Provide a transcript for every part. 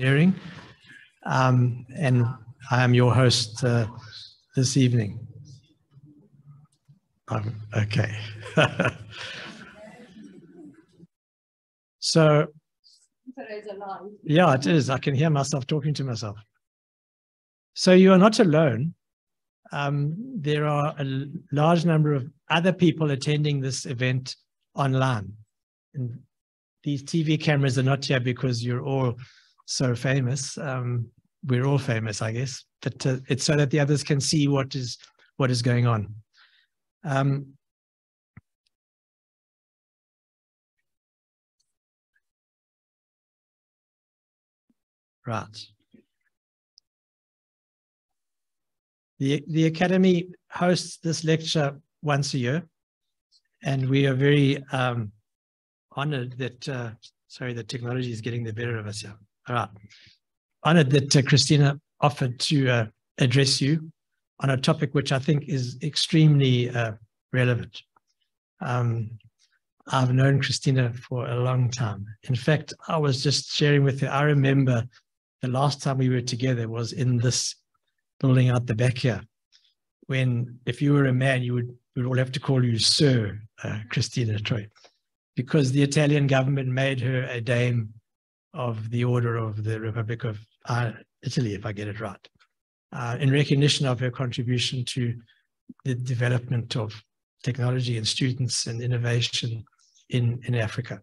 Engineering. Um, and I am your host uh, this evening. Um, okay. so, yeah, it is. I can hear myself talking to myself. So, you are not alone. Um, there are a large number of other people attending this event online. And these TV cameras are not here because you're all so famous. Um, we're all famous, I guess, but uh, it's so that the others can see what is what is going on. Um, right. The, the Academy hosts this lecture once a year, and we are very um, honored that, uh, sorry, the technology is getting the better of us here. All right. Honored that uh, Christina offered to uh, address you on a topic which I think is extremely uh, relevant. Um, I've known Christina for a long time. In fact, I was just sharing with her, I remember the last time we were together was in this building out the back here. When, if you were a man, you would, would all have to call you Sir uh, Christina Troy, because the Italian government made her a dame of the Order of the Republic of uh, Italy, if I get it right, uh, in recognition of her contribution to the development of technology and students and innovation in, in Africa.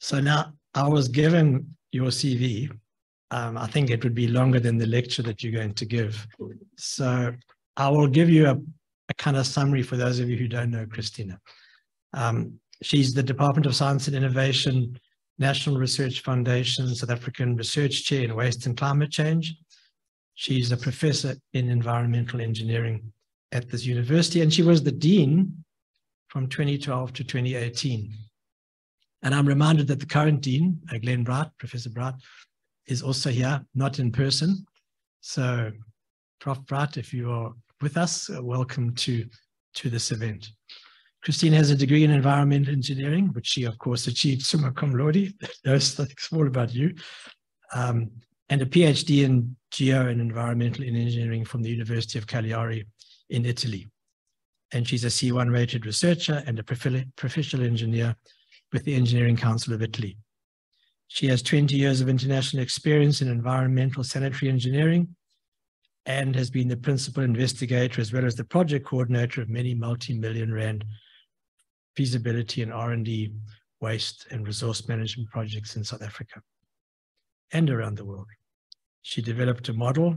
So now I was given your CV. Um, I think it would be longer than the lecture that you're going to give. So I will give you a, a kind of summary for those of you who don't know Christina. Um, she's the Department of Science and Innovation National Research Foundation South African Research Chair in Waste and Climate Change. She's a professor in environmental engineering at this university, and she was the dean from 2012 to 2018. And I'm reminded that the current dean, uh, Glenn Bright, Professor Bright, is also here, not in person. So, Prof. Bright, if you are with us, uh, welcome to, to this event. Christine has a degree in environmental engineering, which she, of course, achieved summa cum laude. There's nothing small about you. Um, and a PhD in geo and environmental engineering from the University of Cagliari in Italy. And she's a C1 rated researcher and a professional engineer with the Engineering Council of Italy. She has 20 years of international experience in environmental sanitary engineering and has been the principal investigator as well as the project coordinator of many multi-million rand feasibility and R&D waste and resource management projects in South Africa and around the world. She developed a model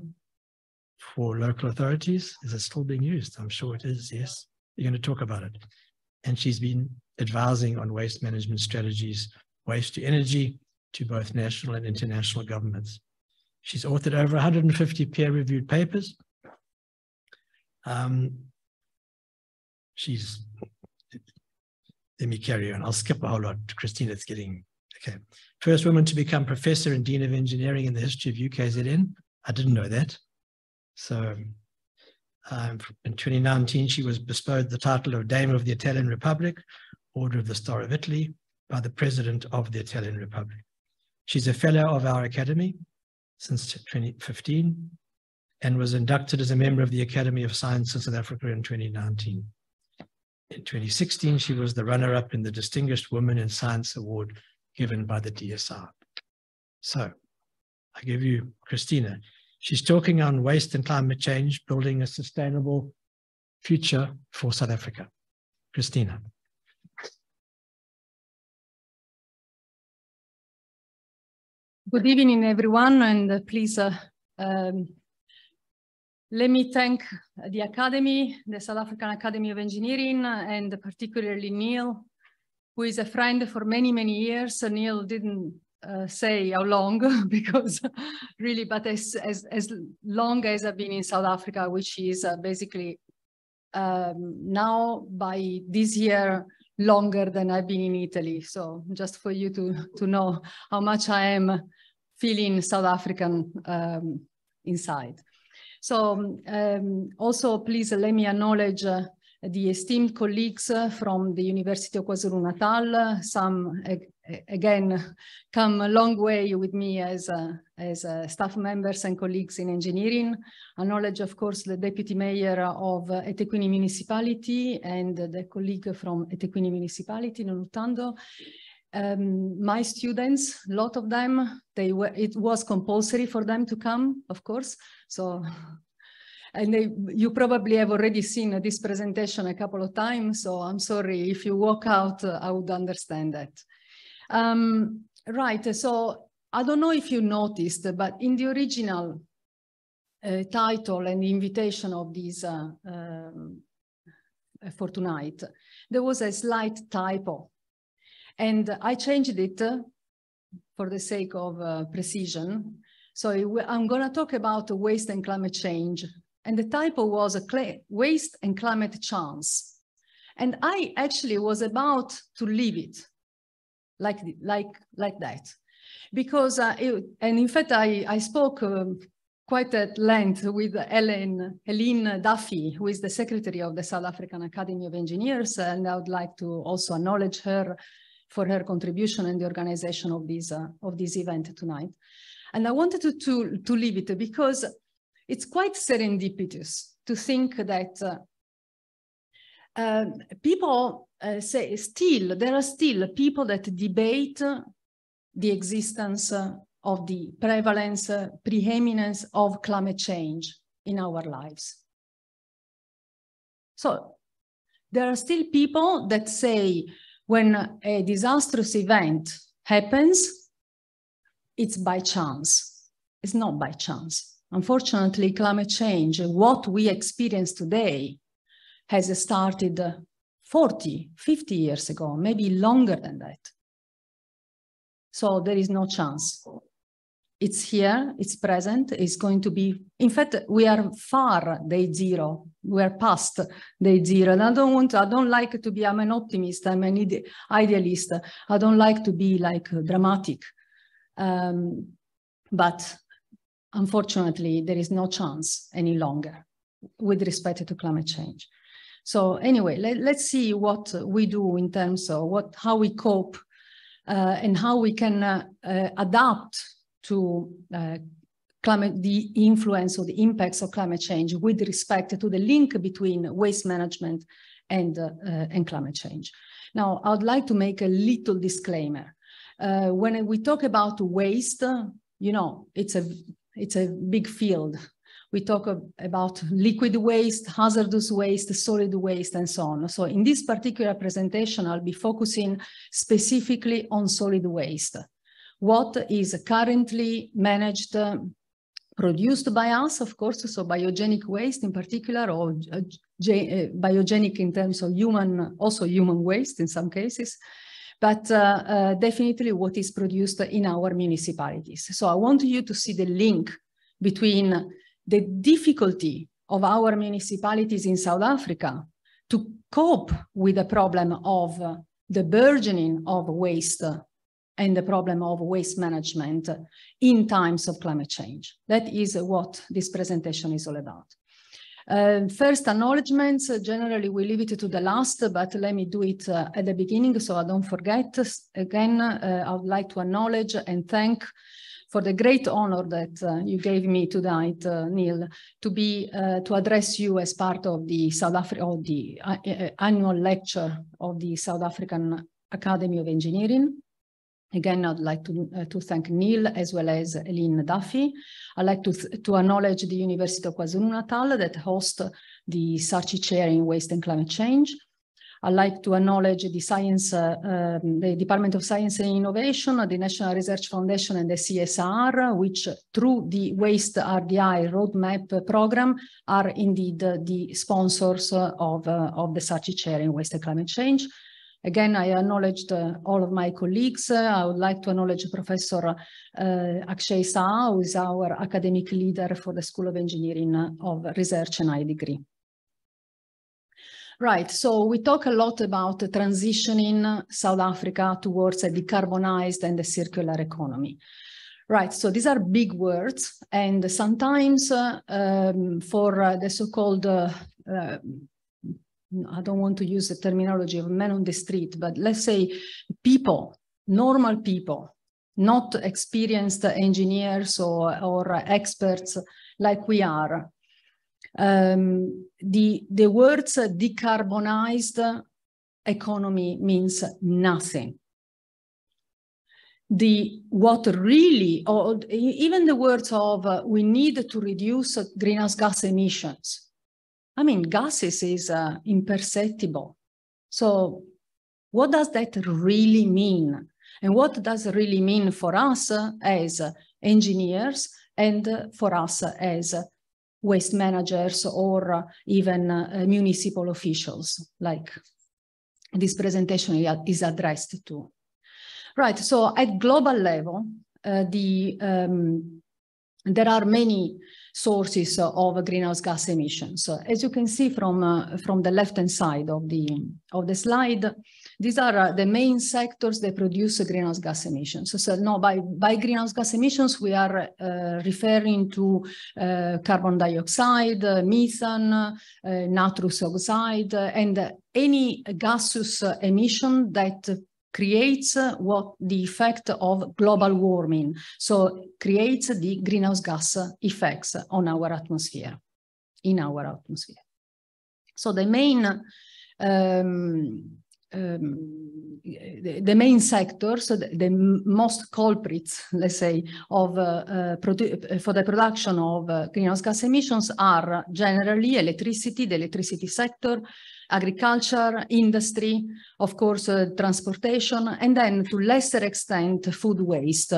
for local authorities. Is it still being used? I'm sure it is, yes. You're going to talk about it. And she's been advising on waste management strategies, waste to energy, to both national and international governments. She's authored over 150 peer-reviewed papers. Um, she's let me carry on. I'll skip a whole lot. Christina, it's getting, okay. First woman to become professor and dean of engineering in the history of UKZN. I didn't know that. So um, in 2019, she was bestowed the title of Dame of the Italian Republic, Order of the Star of Italy, by the President of the Italian Republic. She's a fellow of our academy since 2015 and was inducted as a member of the Academy of Sciences South Africa in 2019. In 2016, she was the runner up in the Distinguished Woman in Science Award given by the DSR. So I give you Christina. She's talking on waste and climate change, building a sustainable future for South Africa. Christina. Good evening, everyone, and uh, please uh, um, let me thank the Academy, the South African Academy of Engineering, and particularly Neil, who is a friend for many, many years. Neil didn't uh, say how long, because really, but as, as, as long as I've been in South Africa, which is uh, basically um, now by this year, longer than I've been in Italy. So just for you to, to know how much I am feeling South African um, inside. So um, also please let me acknowledge uh, the esteemed colleagues uh, from the University of KwaZulu-Natal. Uh, some, again, come a long way with me as, uh, as uh, staff members and colleagues in engineering. Acknowledge, of course, the Deputy Mayor of Etequini Municipality and the colleague from Etequini Municipality, Nolutando. Um, my students, a lot of them, they were, it was compulsory for them to come, of course. So, and they, you probably have already seen this presentation a couple of times. So I'm sorry if you walk out, uh, I would understand that. Um, right. So I don't know if you noticed, but in the original uh, title and invitation of this uh, um, for tonight, there was a slight typo and I changed it uh, for the sake of uh, precision. So I'm going to talk about waste and climate change. And the typo was a waste and climate chance. And I actually was about to leave it like, like, like that. Because, uh, it, and in fact, I, I spoke um, quite at length with Ellen, Helene Duffy, who is the secretary of the South African Academy of Engineers. And I would like to also acknowledge her for her contribution and the organization of this, uh, of this event tonight. And I wanted to, to, to leave it because it's quite serendipitous to think that uh, uh, people uh, say still, there are still people that debate uh, the existence uh, of the prevalence, uh, preeminence of climate change in our lives. So there are still people that say when a disastrous event happens, it's by chance. It's not by chance. Unfortunately, climate change, what we experience today, has started 40, 50 years ago, maybe longer than that. So there is no chance it's here, it's present, it's going to be. In fact, we are far day zero. We are past day zero. And I don't want, I don't like to be, I'm an optimist, I'm an ide idealist. I don't like to be like dramatic. Um, but unfortunately, there is no chance any longer with respect to climate change. So anyway, let, let's see what we do in terms of what, how we cope uh, and how we can uh, uh, adapt to uh, climate, the influence or the impacts of climate change with respect to the link between waste management and, uh, and climate change. Now, I'd like to make a little disclaimer. Uh, when we talk about waste, you know, it's a, it's a big field. We talk about liquid waste, hazardous waste, solid waste, and so on. So in this particular presentation, I'll be focusing specifically on solid waste what is currently managed, uh, produced by us, of course, so biogenic waste in particular, or uh, uh, biogenic in terms of human, also human waste in some cases, but uh, uh, definitely what is produced in our municipalities. So I want you to see the link between the difficulty of our municipalities in South Africa to cope with the problem of the burgeoning of waste and the problem of waste management in times of climate change. That is what this presentation is all about. Uh, first, acknowledgements. Generally, we leave it to the last, but let me do it uh, at the beginning so I don't forget. Again, uh, I would like to acknowledge and thank for the great honor that uh, you gave me tonight, uh, Neil, to be uh, to address you as part of the South Africa or the annual lecture of the South African Academy of Engineering. Again, I'd like to, uh, to thank Neil as well as Eileen Duffy. I'd like to, to acknowledge the University of KwaZulu-Natal that hosts the Sachi Chair in Waste and Climate Change. I'd like to acknowledge the science, uh, um, the Department of Science and Innovation, the National Research Foundation and the CSR, which through the Waste RDI roadmap program are indeed the sponsors of, uh, of the Sachi Chair in Waste and Climate Change. Again, I acknowledge uh, all of my colleagues. Uh, I would like to acknowledge Professor uh, Akshay Saha, who is our academic leader for the School of Engineering of Research and I degree. Right, so we talk a lot about transitioning South Africa towards a decarbonized and a circular economy. Right, so these are big words, and sometimes uh, um, for uh, the so-called uh, I don't want to use the terminology of men on the street, but let's say people, normal people, not experienced engineers or, or experts like we are. Um, the, the words decarbonized economy means nothing. The what really, or even the words of uh, we need to reduce greenhouse gas emissions, I mean, gases is uh, imperceptible. So, what does that really mean? And what does really mean for us as engineers and for us as waste managers or even uh, municipal officials, like this presentation is addressed to? Right, so at global level, uh, the, um, there are many sources of greenhouse gas emissions. As you can see from, uh, from the left-hand side of the, of the slide, these are uh, the main sectors that produce greenhouse gas emissions. So no, by, by greenhouse gas emissions, we are uh, referring to uh, carbon dioxide, uh, methane, uh, nitrous oxide, and any gaseous emission that creates uh, what the effect of global warming. So creates the greenhouse gas effects on our atmosphere, in our atmosphere. So the main um, Mm. um, the, the, main sectors, the, the, most culprits, let's say, of uh, uh, uh, for the production of uh, greenhouse gas emissions are generally electricity, the electricity sector, agriculture, industry, of course, uh, transportation, and then to lesser extent, food waste,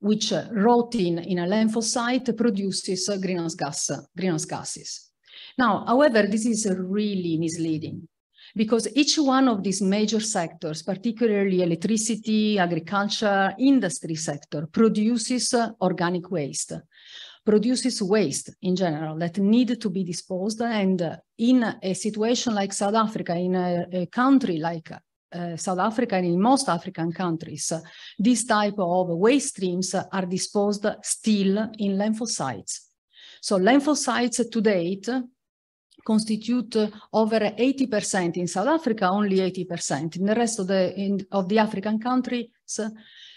which uh, rotting in a landfill site produces uh, greenhouse, gas, greenhouse gases. Now, however, this is really misleading because each one of these major sectors, particularly electricity, agriculture, industry sector, produces uh, organic waste, produces waste in general that need to be disposed. And uh, in a situation like South Africa, in a, a country like uh, South Africa and in most African countries, uh, these type of waste streams are disposed still in landfill sites. So landfill sites to date constitute over 80% in South Africa, only 80%. In the rest of the, in, of the African countries,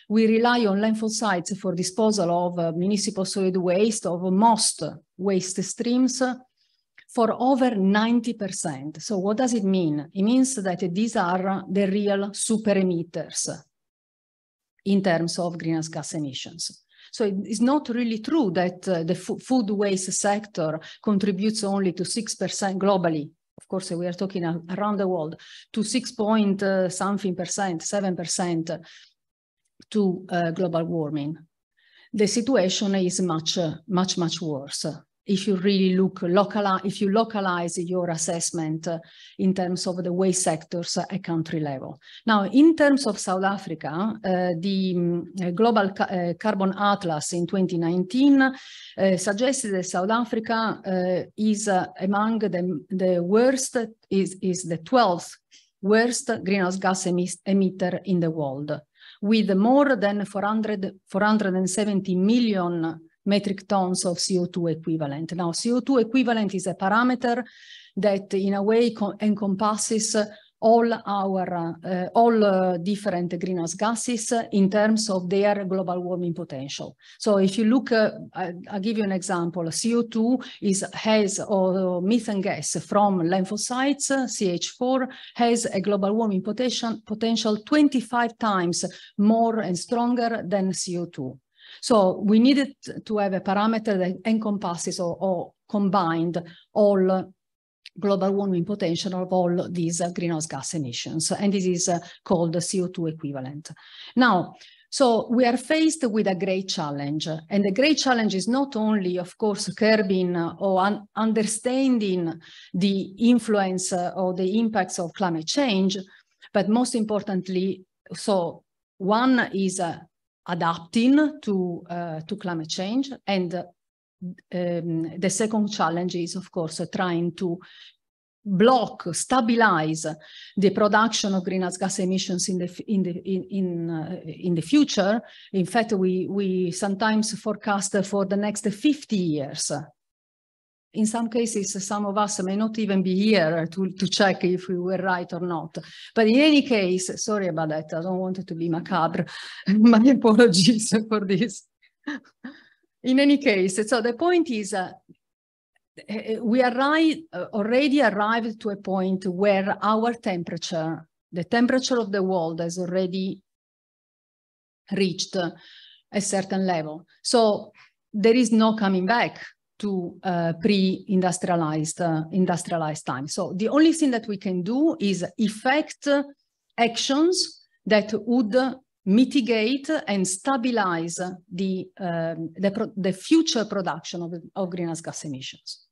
we rely on landfill sites for disposal of uh, municipal solid waste, of most waste streams, for over 90%. So what does it mean? It means that these are the real super emitters in terms of greenhouse gas emissions. So it is not really true that uh, the food waste sector contributes only to 6% globally. Of course, we are talking around the world to 6 point uh, something percent, 7% to uh, global warming. The situation is much, uh, much, much worse if you really look local, if you localize your assessment uh, in terms of the waste sectors at country level. Now, in terms of South Africa, uh, the um, uh, Global uh, Carbon Atlas in 2019 uh, suggested that South Africa is among the, the worst, is, is the 12th worst greenhouse gas emis emitter in the world, with more than 400, 470 million metric tons of CO2 equivalent. Now, CO2 equivalent is a parameter that in a way encompasses all our uh, all uh, different greenhouse gases in terms of their global warming potential. So if you look, uh, I, will give you an example. CO2 is has or uh, methane gas from lymphocytes, CH4, has a global warming potential potential 25 times more and stronger than CO2. So we needed to have a parameter that encompasses or, or combined all global warming potential of all these uh, greenhouse gas emissions. And this is uh, called CO2 equivalent. Now, so we are faced with a great challenge. And the great challenge is not only, of course, curbing or un understanding the influence uh, or the impacts of climate change, but most importantly, so one is uh, adapting to, uh, to climate change. And um, the second challenge is, of course, trying to block, stabilize the production of greenhouse gas emissions in the in the in in, uh, in the future. In fact, we we sometimes forecast for the next 50 years in some cases, some of us may not even be here to, to check if we were right or not. But in any case, sorry about that. I don't want it to be macabre. My apologies for this. in any case, so the point is uh, we arrive, already arrived to a point where our temperature, the temperature of the world has already reached a certain level. So there is no coming back to uh, pre-industrialized uh, industrialized time. So the only thing that we can do is effect actions that would mitigate and stabilize the, um, the, the, future production of, of greenhouse gas emissions.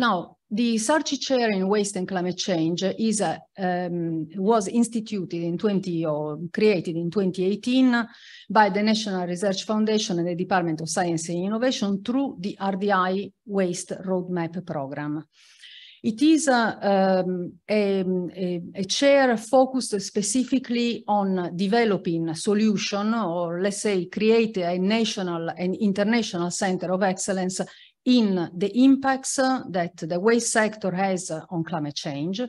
Now, the Sarchi Chair in Waste and Climate Change is a, um, was instituted in 20 or created in 2018 by the National Research Foundation and the Department of Science and Innovation through the RDI Waste Roadmap Program. It is a, uh, um, a, a, a, chair focused specifically on developing a solution or let's say create a national and international center of excellence in the impacts that the waste sector has on climate change,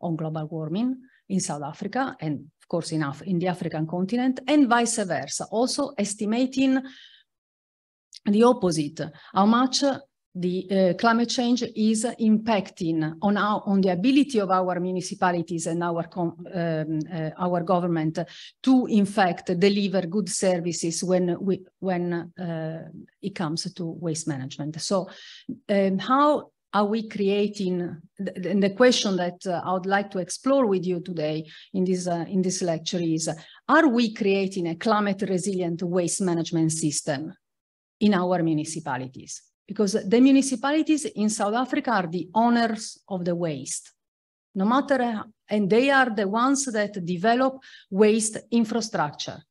on global warming in South Africa and of course in, Af in the African continent and vice versa, also estimating the opposite, how much the uh, climate change is impacting on our on the ability of our municipalities and our um, uh, our government to in fact deliver good services when we when uh, it comes to waste management so um, how are we creating and the question that uh, I would like to explore with you today in this uh, in this lecture is are we creating a climate resilient waste management system in our municipalities because the municipalities in South Africa are the owners of the waste. No matter, and they are the ones that develop waste infrastructure.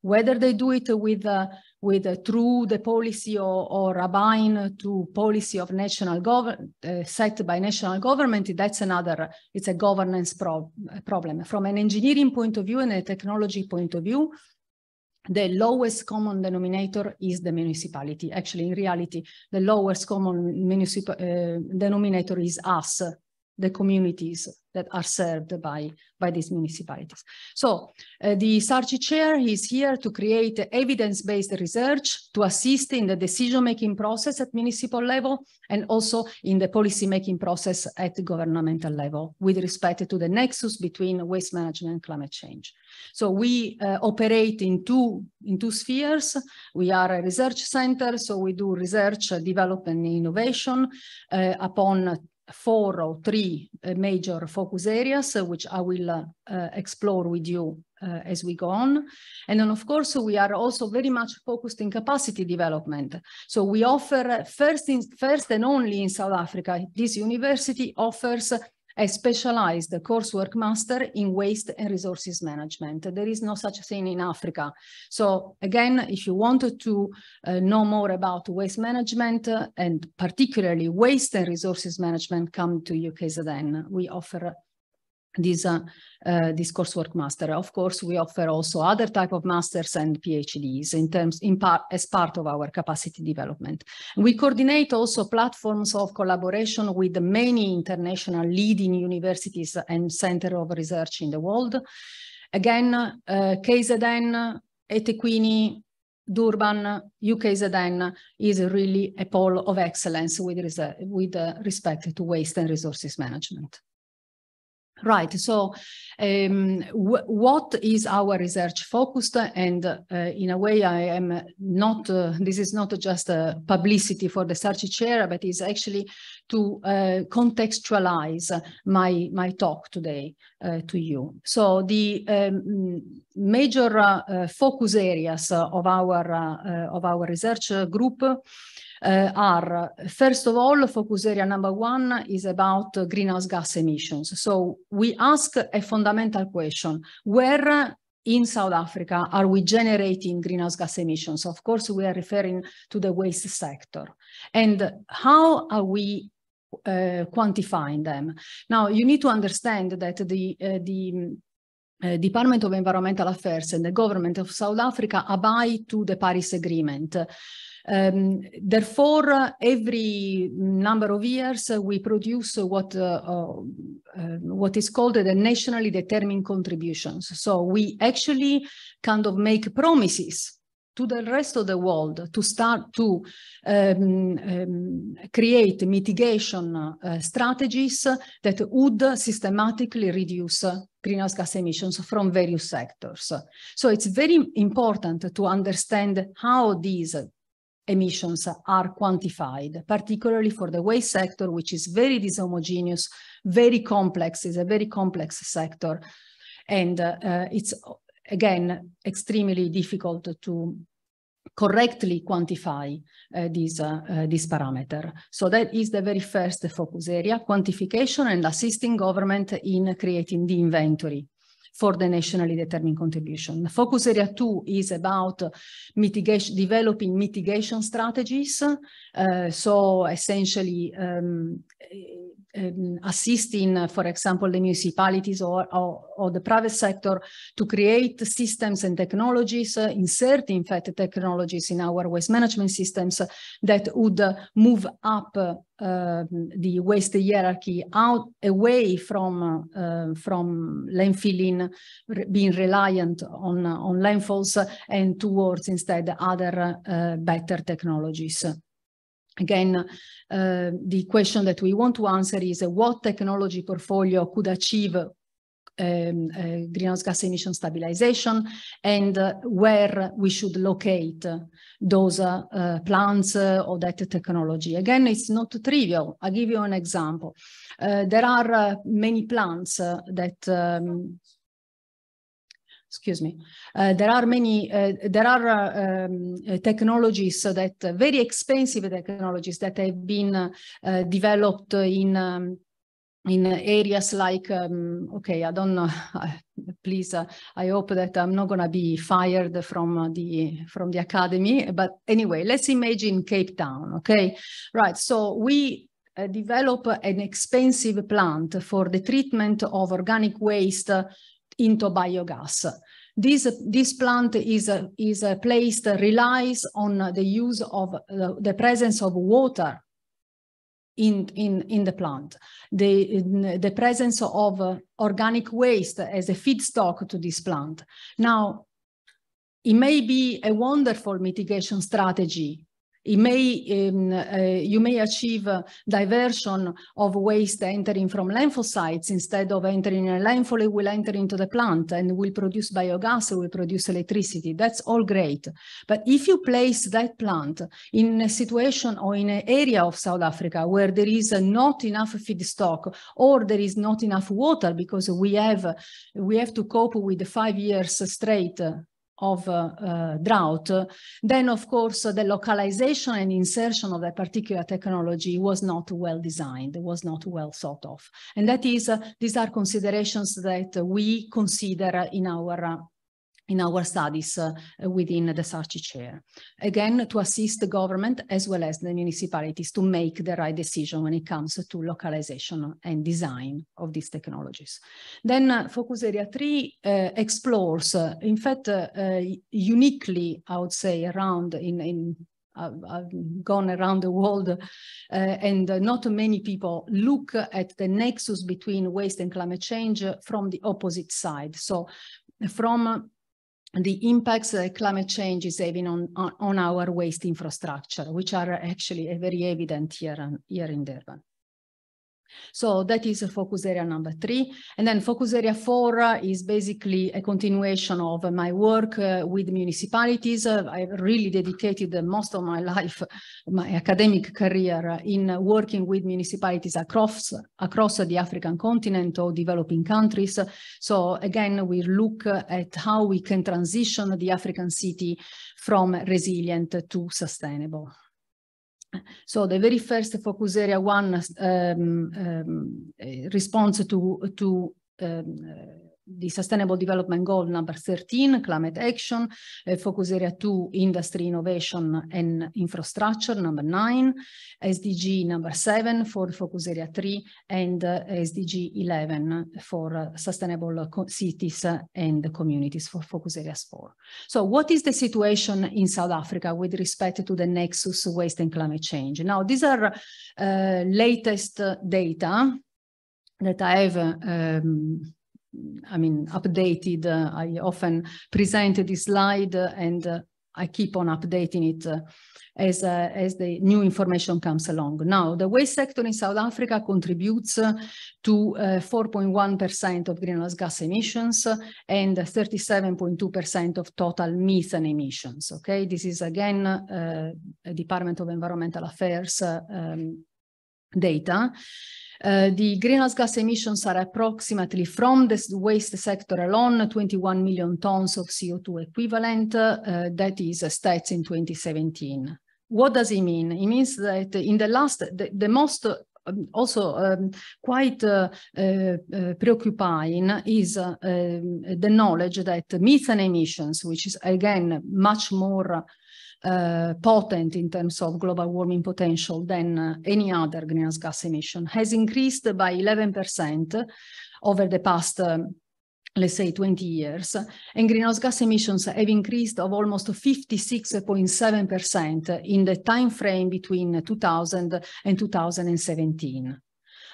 Whether they do it with, uh, with uh, through the policy or, or a bind to policy of national government uh, set by national government, that's another, it's a governance pro problem. From an engineering point of view and a technology point of view, the lowest common denominator is the municipality. Actually, in reality, the lowest common municipal uh, denominator is us, the communities that are served by, by these municipalities. So uh, the Sarchi chair is here to create evidence-based research to assist in the decision-making process at municipal level and also in the policy-making process at the governmental level with respect to the nexus between waste management and climate change. So we uh, operate in two, in two spheres. We are a research center, so we do research, development, and innovation uh, upon four or three uh, major focus areas, uh, which I will uh, explore with you uh, as we go on. And then, of course, we are also very much focused in capacity development. So we offer first, in, first and only in South Africa, this university offers I specialized coursework master in waste and resources management. There is no such thing in Africa. So again, if you wanted to uh, know more about waste management uh, and particularly waste and resources management, come to UKZN. We offer this, uh, uh, this coursework master. Of course, we offer also other type of masters and PhDs in terms in part as part of our capacity development. We coordinate also platforms of collaboration with many international leading universities and center of research in the world. Again, uh, KZN, Etequini, Durban, UKZN is really a pole of excellence with, with uh, respect to waste and resources management. Right. So, um, w- what is our research focused? And uh, in a way, I am not, uh, this is not just a uh, publicity for the Sarchi chair, but is actually to uh, contextualize my, my talk today uh, to you. So, the um, major uh, focus areas of our, of our research group Eh, are, first of all, focus area number one is about greenhouse gas emissions. So we ask a fundamental question, where in South Africa are we generating greenhouse gas emissions? Of course, we are referring to the waste sector. And how are we uh, quantifying them? Now, you need to understand that the, uh, the uh, Department of Environmental Affairs and the government of South Africa abide to the Paris Agreement. Um, therefore, uh, every number of years, uh, we produce uh, what, uh, uh, um, what is called the nationally determined contributions. So we actually kind of make promises to the rest of the world to start to um, um, create mitigation uh, strategies that would systematically reduce greenhouse gas emissions from various sectors. So it's very important to understand how these emissions are quantified, particularly for the waste sector, which is very dishomogeneous, very complex, is a very complex sector. And uh, it's, again, extremely difficult to correctly quantify uh, this, uh, uh, this parameter. So that is the very first focus area, quantification and assisting government in creating the inventory for the nationally determined contribution. Focus area two is about mitigation, developing mitigation strategies. Uh, so essentially um, eh, um, assisting, for example, the municipalities or, or, or, the private sector to create systems and technologies, uh, insert in fact technologies in our waste management systems that would move up uh, um, the waste hierarchy out away from uh, um, from landfilling being reliant on uh, on landfills and towards instead other uh, better technologies Again, uh, the question that we want to answer is uh, what technology portfolio could achieve um, uh, greenhouse gas emission stabilization and uh, where we should locate those uh, plants uh, or that technology. Again, it's not trivial. I'll give you an example. Uh, there are uh, many plants that um, excuse me, uh, there are many, uh, there are uh, um, technologies that, very expensive technologies that have been developed in um, in areas like um, okay i don't know please uh, i hope that i'm not going to be fired from the from the academy but anyway let's imagine cape town okay right so we uh, develop an expensive plant for the treatment of organic waste into biogas this, this plant is, is uh, placed, relies on the use of uh, the presence of water in, in, in the plant. The, the presence of uh, organic waste as a feedstock to this plant. Now, it may be a wonderful mitigation strategy it may, um, uh, you may achieve diversion of waste entering from landfill sites instead of entering a landfill, it will enter into the plant and will produce biogas, will produce electricity. That's all great. But if you place that plant in a situation or in an area of South Africa where there is not enough feedstock or there is not enough water because we have, we have to cope with the five years straight of uh, uh, drought. Then, of course, uh, the localization and insertion of that particular technology was not well designed, was not well thought of. And that is, uh, these are considerations that we consider in our uh, in our studies uh, within the Sarchi chair. Again, to assist the government as well as the municipalities to make the right decision when it comes to localization and design of these technologies. Then uh, focus area three uh, explores, uh, in fact, uh, uh, uniquely, I would say, around in, in I've, gone around the world uh, and not many people look at the nexus between waste and climate change from the opposite side. So from the impacts that climate change is having on, on, our waste infrastructure, which are actually very evident here, and, here in Durban. So that is focus area number three. And then focus area four uh, is basically a continuation of uh, my work uh, with municipalities. Uh, I really dedicated most of my life, my academic career uh, in working with municipalities across, across the African continent or developing countries. So again, we look at how we can transition the African city from resilient to sustainable. So the very first focus area one um, um, eh, response to, to um, the Sustainable Development Goal number 13, climate action, eh, focus area two, industry, innovation and infrastructure, number nine, SDG number seven for focus area three, and uh, eh, SDG 11 for uh, sustainable cities and communities for focus areas four. So what is the situation in South Africa with respect to the nexus waste and climate change? Now, these are eh, latest data that I have um, I mean, updated. Uh, I often present this slide uh, and uh, I keep on updating it as, uh, as the new information comes along. Now, the waste sector in South Africa contributes uh, to 4.1% uh, of greenhouse gas emissions and 37.2% of total methane emissions. Okay, this is again Department of Environmental Affairs um, data the eh, greenhouse gas emissions are approximately from the waste sector alone, 21 million tons of CO2 equivalent, uh, that is uh, stats in 2017. What does it mean? It means that in the last, the, the most um, also um, quite uh, uh, uh preoccupying is uh, um, the knowledge that methane emissions, which is again much more uh, potent in terms of global warming potential than uh, any other greenhouse gas emission, has increased by 11% over the past um, let's say 20 years, and greenhouse gas emissions have increased of almost 56.7% in the time frame between 2000 and 2017.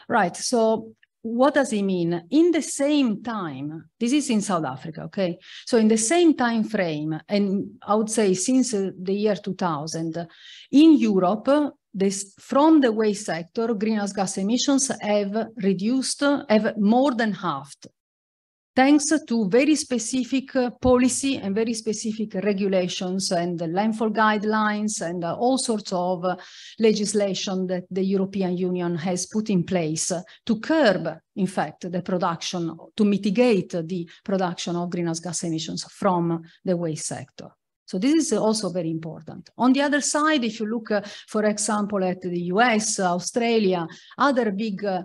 Right, so what does it mean in the same time this is in south africa okay so in the same time frame and i would say since uh, the year 2000 in europe this from the waste sector greenhouse gas emissions have reduced have more than halved thanks to very specific uh, policy and very specific regulations and the landfall guidelines and uh, all sorts of uh, legislation that the European Union has put in place to curb, in fact, the production, to mitigate the production of greenhouse gas emissions from the waste sector. So this is also very important. On the other side, if you look, uh, for example, at the US, Australia, other big uh,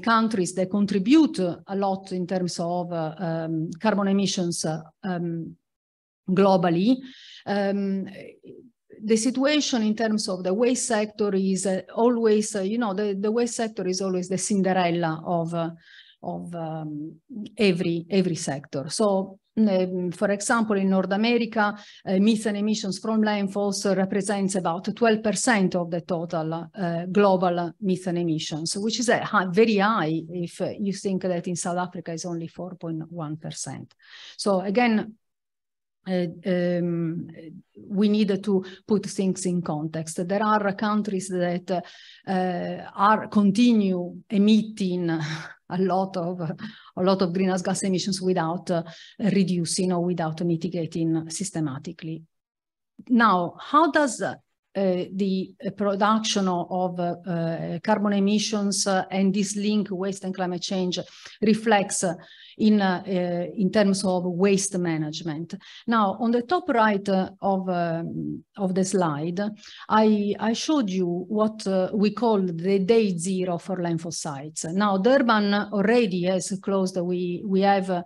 countries that contribute a lot in terms of um, carbon emissions um, globally. Um, the situation in terms of the waste sector is uh, always, uh, you know, the, the waste sector is always the Cinderella of, uh, of um, every, every sector. So Ehm, for example, in North America, uh, eh, methane emissions from landfills represents about 12% of the total uh, global methane emissions, which is high, very high if you think that in South Africa is only 4.1%. So again, um, we need to put things in context. There are countries that are continue emitting a lot of a lot of greenhouse gas emissions without uh, reducing or without mitigating systematically. Now, how does uh, uh, the uh, production of uh, carbon emissions uh, and this link waste and climate change reflects in, in terms of waste management. Now, on the top right of, um, of the slide, I, I showed you what we call the day zero for lymphocytes. Now, Durban already has closed, we, we have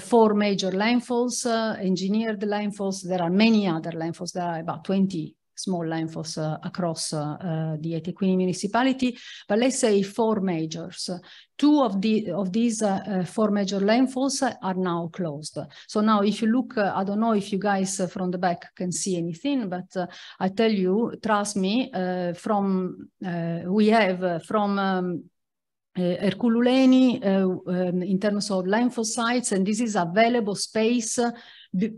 four major landfills, engineered landfills. There are many other landfills, there are about 20 small lymphos uh, across uh, uh the Etiquini municipality, but let's say four majors. Two of, the, of these uh, uh, four major lymphos are now closed. So now if you look, I don't know if you guys from the back can see anything, but I tell you, trust me, from we have from um, uh, uh, um, in terms of lymphocytes, and this is available space uh,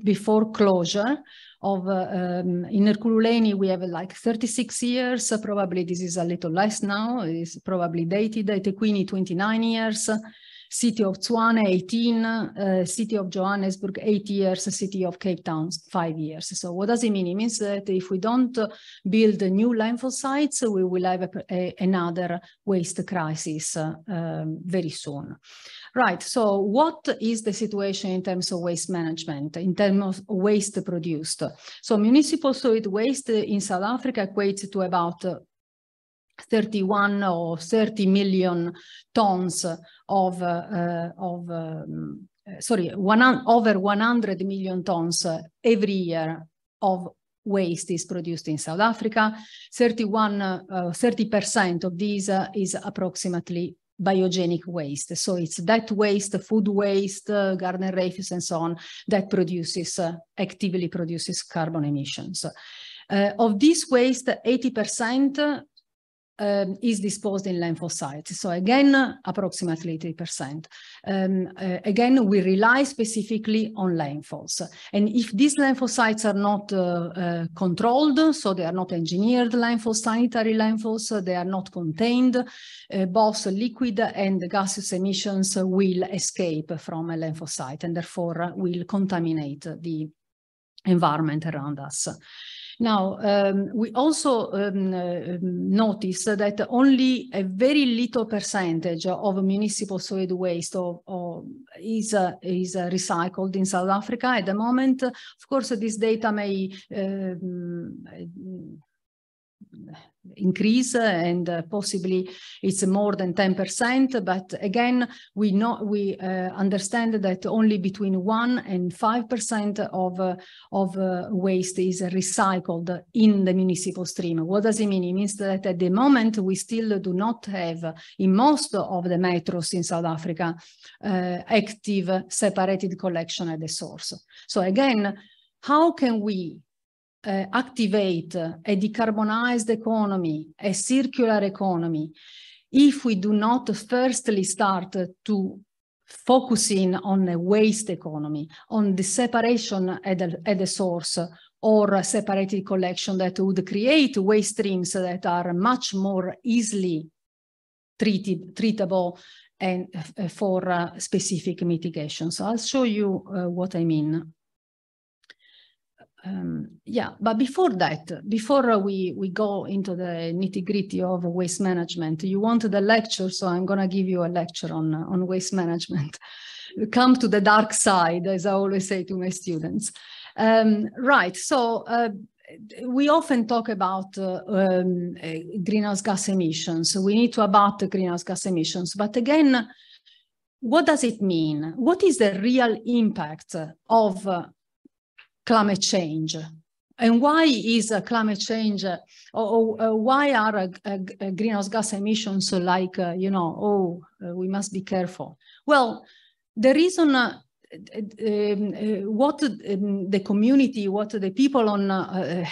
before closure of um, in Ercululeni we have like 36 years, probably this is a little less now, it's probably dated, at Queenie 29 years, city of Zwana 18, uh, city of Johannesburg 8 years, city of Cape Town 5 years. So what does it mean? It means that if we don't build new landfill sites, we will have a, a, another waste crisis uh, um, very soon. Right. So what is the situation in terms of waste management, in terms of waste produced? So municipal solid waste in South Africa equates to about uh, 31 or 30 million tons of, uh, uh of um, sorry, one, over 100 million tons uh, every year of waste is produced in South Africa. 31, 30% of these uh, is approximately biogenic waste. So it's that waste, food waste, uh, garden refuse and so on that produces, uh, actively produces carbon emissions. Uh, of this waste, 80% um, is disposed in lymphocytes. So again, approximately 3 percent Um, uh, again, we rely specifically on lymphocytes. And if these lymphocytes are not uh, uh, controlled, so they are not engineered lymphocytes, sanitary lymphocytes, they are not contained, uh, both liquid and gaseous emissions will escape from a lymphocyte and therefore will contaminate the environment around us. Now, um, we also um, uh, um, notice that only a very little percentage of municipal solid waste is, uh, is uh, recycled in South Africa at the moment. Of course, this data may um, increase and uh, possibly it's more than 10%. But again, we know we uh, understand that only between 1 and 5% of, uh, of waste is recycled in the municipal stream. What does it mean? It means that at the moment we still do not have in most of the metros in South Africa active separated collection at the source. So again, how can we uh, activate a decarbonized economy, a circular economy, if we do not firstly start to focus in on a waste economy, on the separation at the, at the source or separated collection that would create waste streams that are much more easily treated, treatable and uh, for uh, specific mitigation. So I'll show you uh, what I mean um, yeah, but before that, before we, we go into the nitty gritty of waste management, you wanted a lecture, so I'm going to give you a lecture on, on waste management. Come to the dark side, as I always say to my students. Um, right, so uh, we often talk about uh, um, uh, greenhouse gas emissions. We need to abate the greenhouse gas emissions, but again, what does it mean? What is the real impact of uh, climate change. And why is uh, climate change, uh, or, or, uh, why are greenhouse gas emissions like, you know, oh, we must be careful? Well, the reason um, what um, the community, what the people on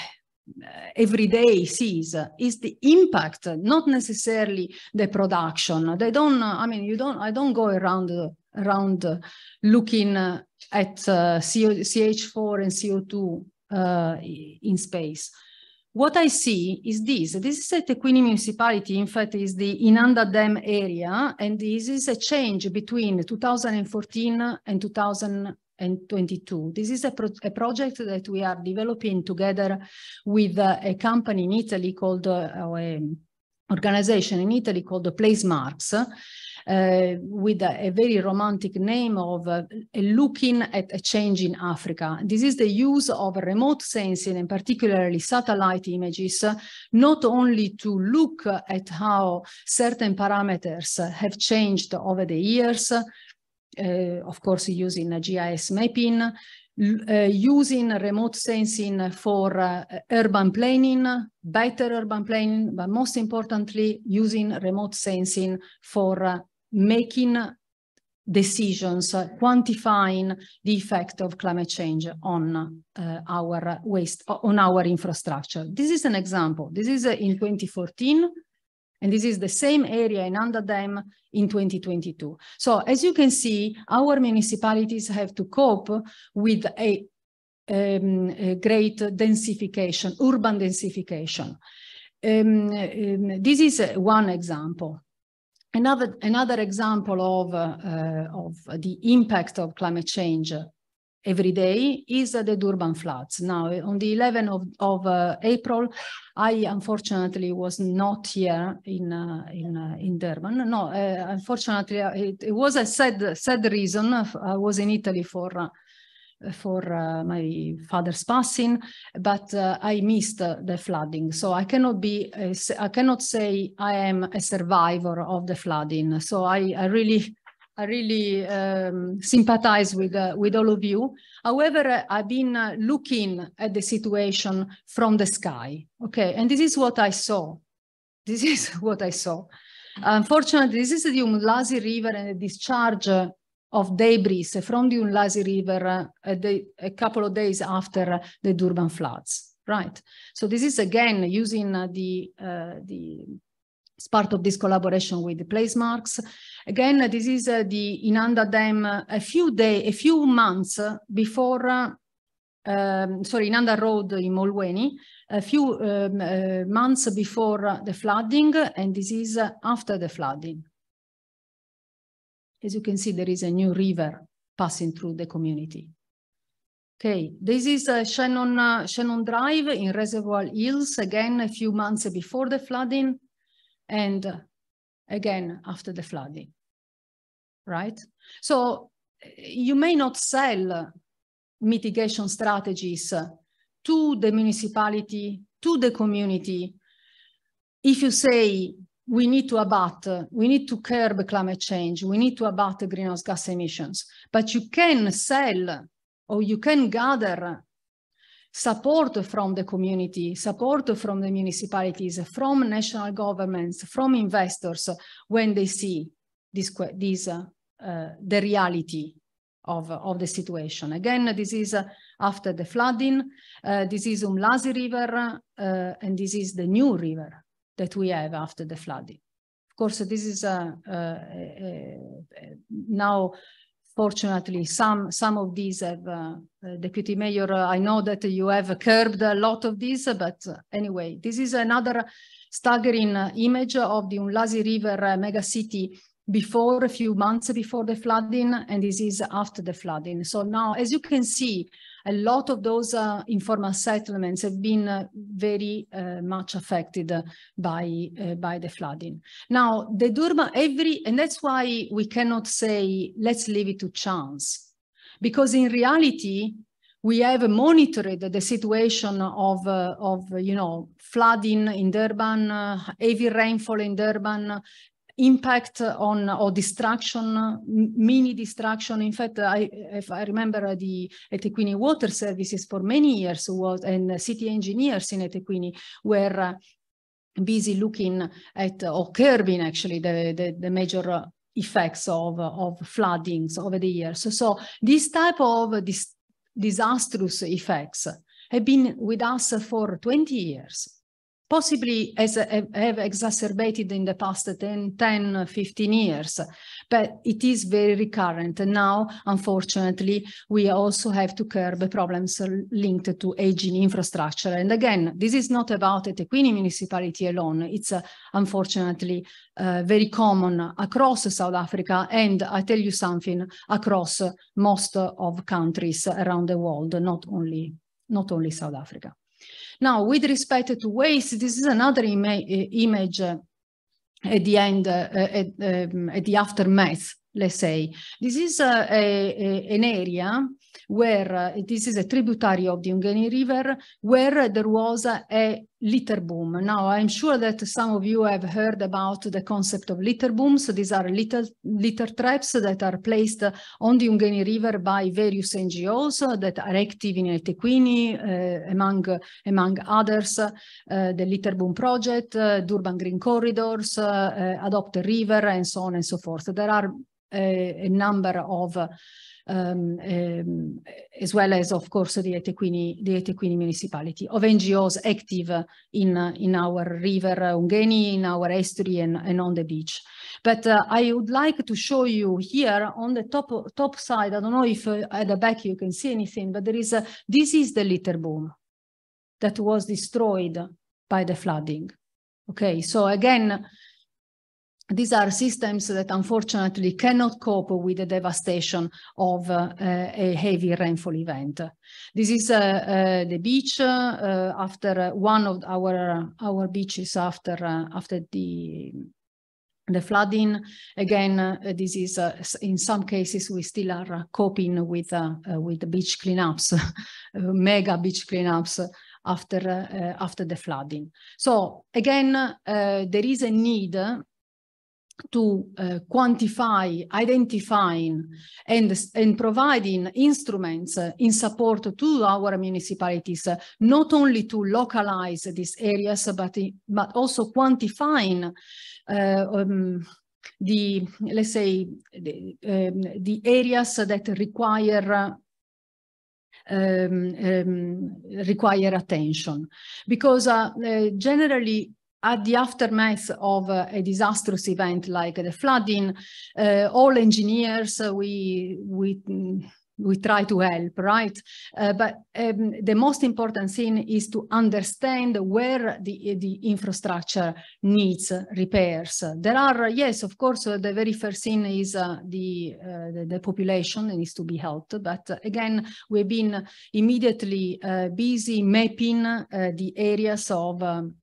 every day sees is the impact not necessarily the production they don't i mean you don't i don't go around around looking at uh, CH4 and CO2 uh, in space. What I see is this. This is at Tequini municipality, in fact, is the Inanda Dam area, and this is a change between 2014 and 2022. This is a, pro a project that we are developing together with uh, a company in Italy called, uh, um, organization in Italy called the Place Marks, uh, with a, a, very romantic name of uh, looking at a change in Africa. This is the use of remote sensing and particularly satellite images, not only to look at how certain parameters have changed over the years, uh, of course using a GIS mapping, uh, using remote sensing for uh, urban planning, better urban planning, but most importantly, using remote sensing for uh, making decisions, quantifying the effect of climate change on uh, our waste, on our infrastructure. This is an example. This is uh, in 2014. And this is the same area in Under in 2022. So as you can see, our municipalities have to cope with a, um, a great densification, urban densification. Um, um, this is uh, one example. Another, another example of, uh, of the impact of climate change every day is uh, the Durban floods. Now, on the 11th of, of uh, April, I unfortunately was not here in uh, in uh, in Durban. No, uh, unfortunately, it, it, was a sad sad reason. I was in Italy for uh, for uh, my father's passing, but uh, I missed uh, the flooding. So I cannot be, a, uh, I cannot say I am a survivor of the flooding. So I, I really, I really um, sympathize with, uh, with all of you. However, uh, I've been looking at the situation from the sky. Okay, and this is what I saw. This is what I saw. Unfortunately, this is the Umlazi River and the discharge of debris from the Unlazi River uh, a, day, a couple of days after the Durban floods right? So this is again using uh, the uh, the it's part of this collaboration with the place marks. Again, uh, this is uh, the Inanda Dam uh, a few day, a few months before. Um, sorry, Inanda Road in Molweni, a few um, months before the flooding, and this is after the flooding. As you can see, there is a new river passing through the community. Okay, this is uh, Shannon, uh, Shannon Drive in Reservoir Hills, again, a few months before the flooding and uh, again after the flooding, right? So uh, you may not sell uh, mitigation strategies uh, to the municipality, to the community, if you say we need to abate, we need to curb climate change, we need to abate greenhouse gas emissions. But you can sell or you can gather support from the community, support from the municipalities, from national governments, from investors when they see this, this uh, uh, the reality of, of the situation. Again, this is uh, after the flooding, uh, this is Umlazi River, uh, and this is the new river that we have after the flooding. Of course, this is a, now, fortunately, some, some of these have, uh, uh Deputy Mayor, uh, I know that you have curbed a lot of these, but uh, anyway, this is another staggering image of the Unlazi River megacity before a few months before the flooding and this is after the flooding so now as you can see a lot of those uh, informal settlements have been uh, very uh, much affected by, by the flooding. Now, the Durban, every, and that's why we cannot say, let's leave it to chance, because in reality, we have monitored the situation of, uh, of you know, flooding in Durban, uh, heavy rainfall in Durban, impact on or destruction, mini destruction. In fact, I, if I remember the Etequini water services for many years was, and city engineers in Etequini were busy looking at or curbing actually the, the, the major effects of, of floodings over the years. So, so this type of dis disastrous effects have been with us for 20 years possibly as have exacerbated in the past 10, 10, 15 years, but it is very recurrent. And now, unfortunately, we also have to curb problems linked to aging infrastructure. And again, this is not about the Quini municipality alone. It's uh, unfortunately uh, very common across South Africa. And I tell you something, across most of countries around the world, not only, not only South Africa. Now, with respect to waste, this is another ima image uh, at the end, uh, at, um, at the aftermath let's say. This is uh, a, a, an area where uh, this is a tributary of the Ungani River, where there was uh, a litter boom. Now, I'm sure that some of you have heard about the concept of litter booms. These are litter, litter traps that are placed on the Ungani River by various NGOs that are active in Tequini, uh, among, among others, uh, the Litter Boom Project, uh, Durban Green Corridors, Adopt a River, and so on and so forth. There are a, a number of um, um, as well as, of course, the Etequini, the Etequini municipality of NGOs active uh, in uh, in our river uh, Ungeni, in our estuary, and, and on the beach. But uh, I would like to show you here on the top top side. I don't know if uh, at the back you can see anything, but there is a, this is the litter boom that was destroyed by the flooding. Okay, so again, these are systems that unfortunately cannot cope with the devastation of uh, a heavy rainfall event. This is uh, uh, the beach uh, after one of our our beaches after uh, after the the flooding. Again, uh, this is in some cases we still are coping with with the beach cleanups, mega beach cleanups after after the flooding. So again, there is a need to uh, quantify, identifying, and, and providing instruments uh, in support to our municipalities, uh, not only to localize these areas, but, but also quantifying uh, um, the, let's say, the, um, the areas that require um, um require attention because uh, uh, generally at the aftermath of uh, a disastrous event like the flooding, uh, all engineers, uh, we, we, we try to help, right? Uh, but um, the most important thing is to understand where the, the infrastructure needs repairs. There are, yes, of course, uh, the very first thing is uh, the, the, the, population needs to be helped. But again, we've been immediately busy mapping the areas of um,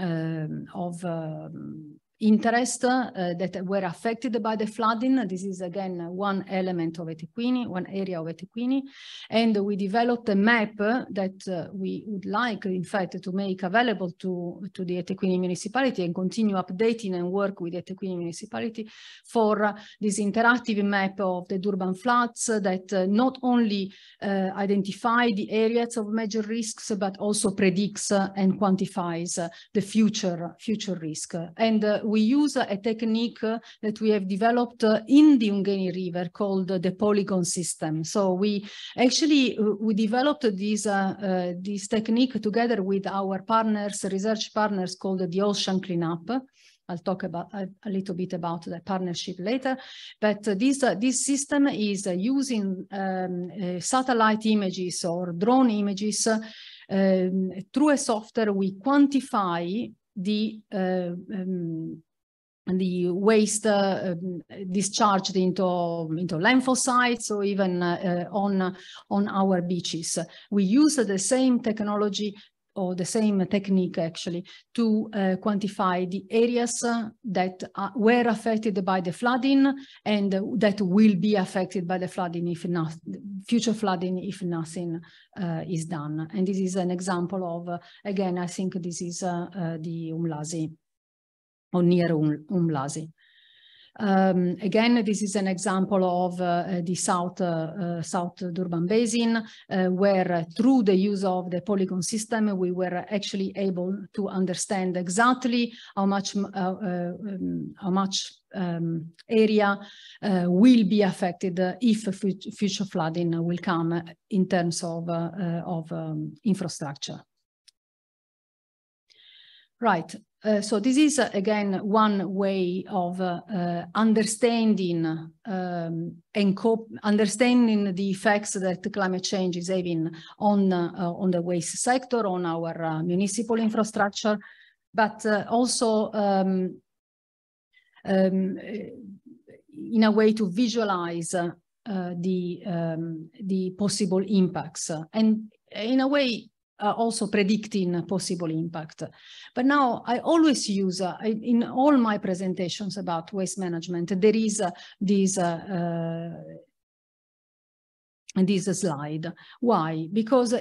um, of um, interest eh, that were affected by the flooding. This is again one element of Etiquini, one area of Etiquini. And we developed a map that eh, we would like in fact to make available to, to the Etiquini municipality and continue updating and work with the Etiquini municipality for eh, this interactive map of the Durban floods that not only identify the areas of major risks, but also predicts and quantifies the future, future risk. And we use a technique that we have developed uh, in the Ungeni River called the polygon system. So we actually uh, we developed this uh, this technique together with our partners, research partners called the Ocean Cleanup. I'll talk about a, a, little bit about the partnership later. But uh, this uh, this system is uh, using um, satellite images or drone images. Um, through a software, we quantify the uh, um, the waste uh, um, discharged into into landfill sites or even uh, on on our beaches. We use the same technology or the same technique actually to uh, quantify the areas that are, were affected by the flooding and that will be affected by the flooding if not future flooding if nothing uh, is done and this is an example of again i think this is uh, uh the umlazi or near um, umlazi um, again, this is an example of uh, uh the South, uh, uh, South Durban Basin, uh, where through the use of the polygon system, we were actually able to understand exactly how much, um, how much um, area uh, will be affected if future flooding will come in terms of, uh, of um, infrastructure. Right, uh, so this is uh, again one way of uh, uh, understanding um, and understanding the effects that climate change is having on uh, on the waste sector, on our uh, municipal infrastructure, but also um, um, in a way to visualize the um, the possible impacts. And in a way, uh, also predicting possible impact. But now I always use uh, in all my presentations about waste management, there is uh, this uh, uh, this slide. Why? Because uh,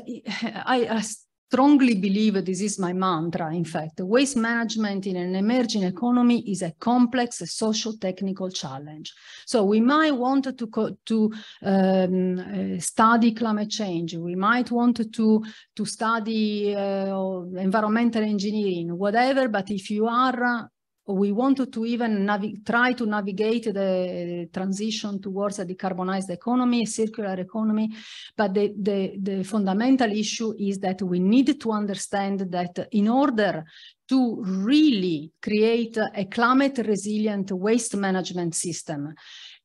I, I strongly believe this is my mantra, in fact. Waste management in an emerging economy is a complex social technical challenge. So we might want to, to um, uh, study climate change, we might want to, to study uh, environmental engineering, whatever, but if you are we wanted to even try to navigate the transition towards a decarbonized economy, a circular economy. But the, the, the fundamental issue is that we need to understand that in order to really create a climate resilient waste management system,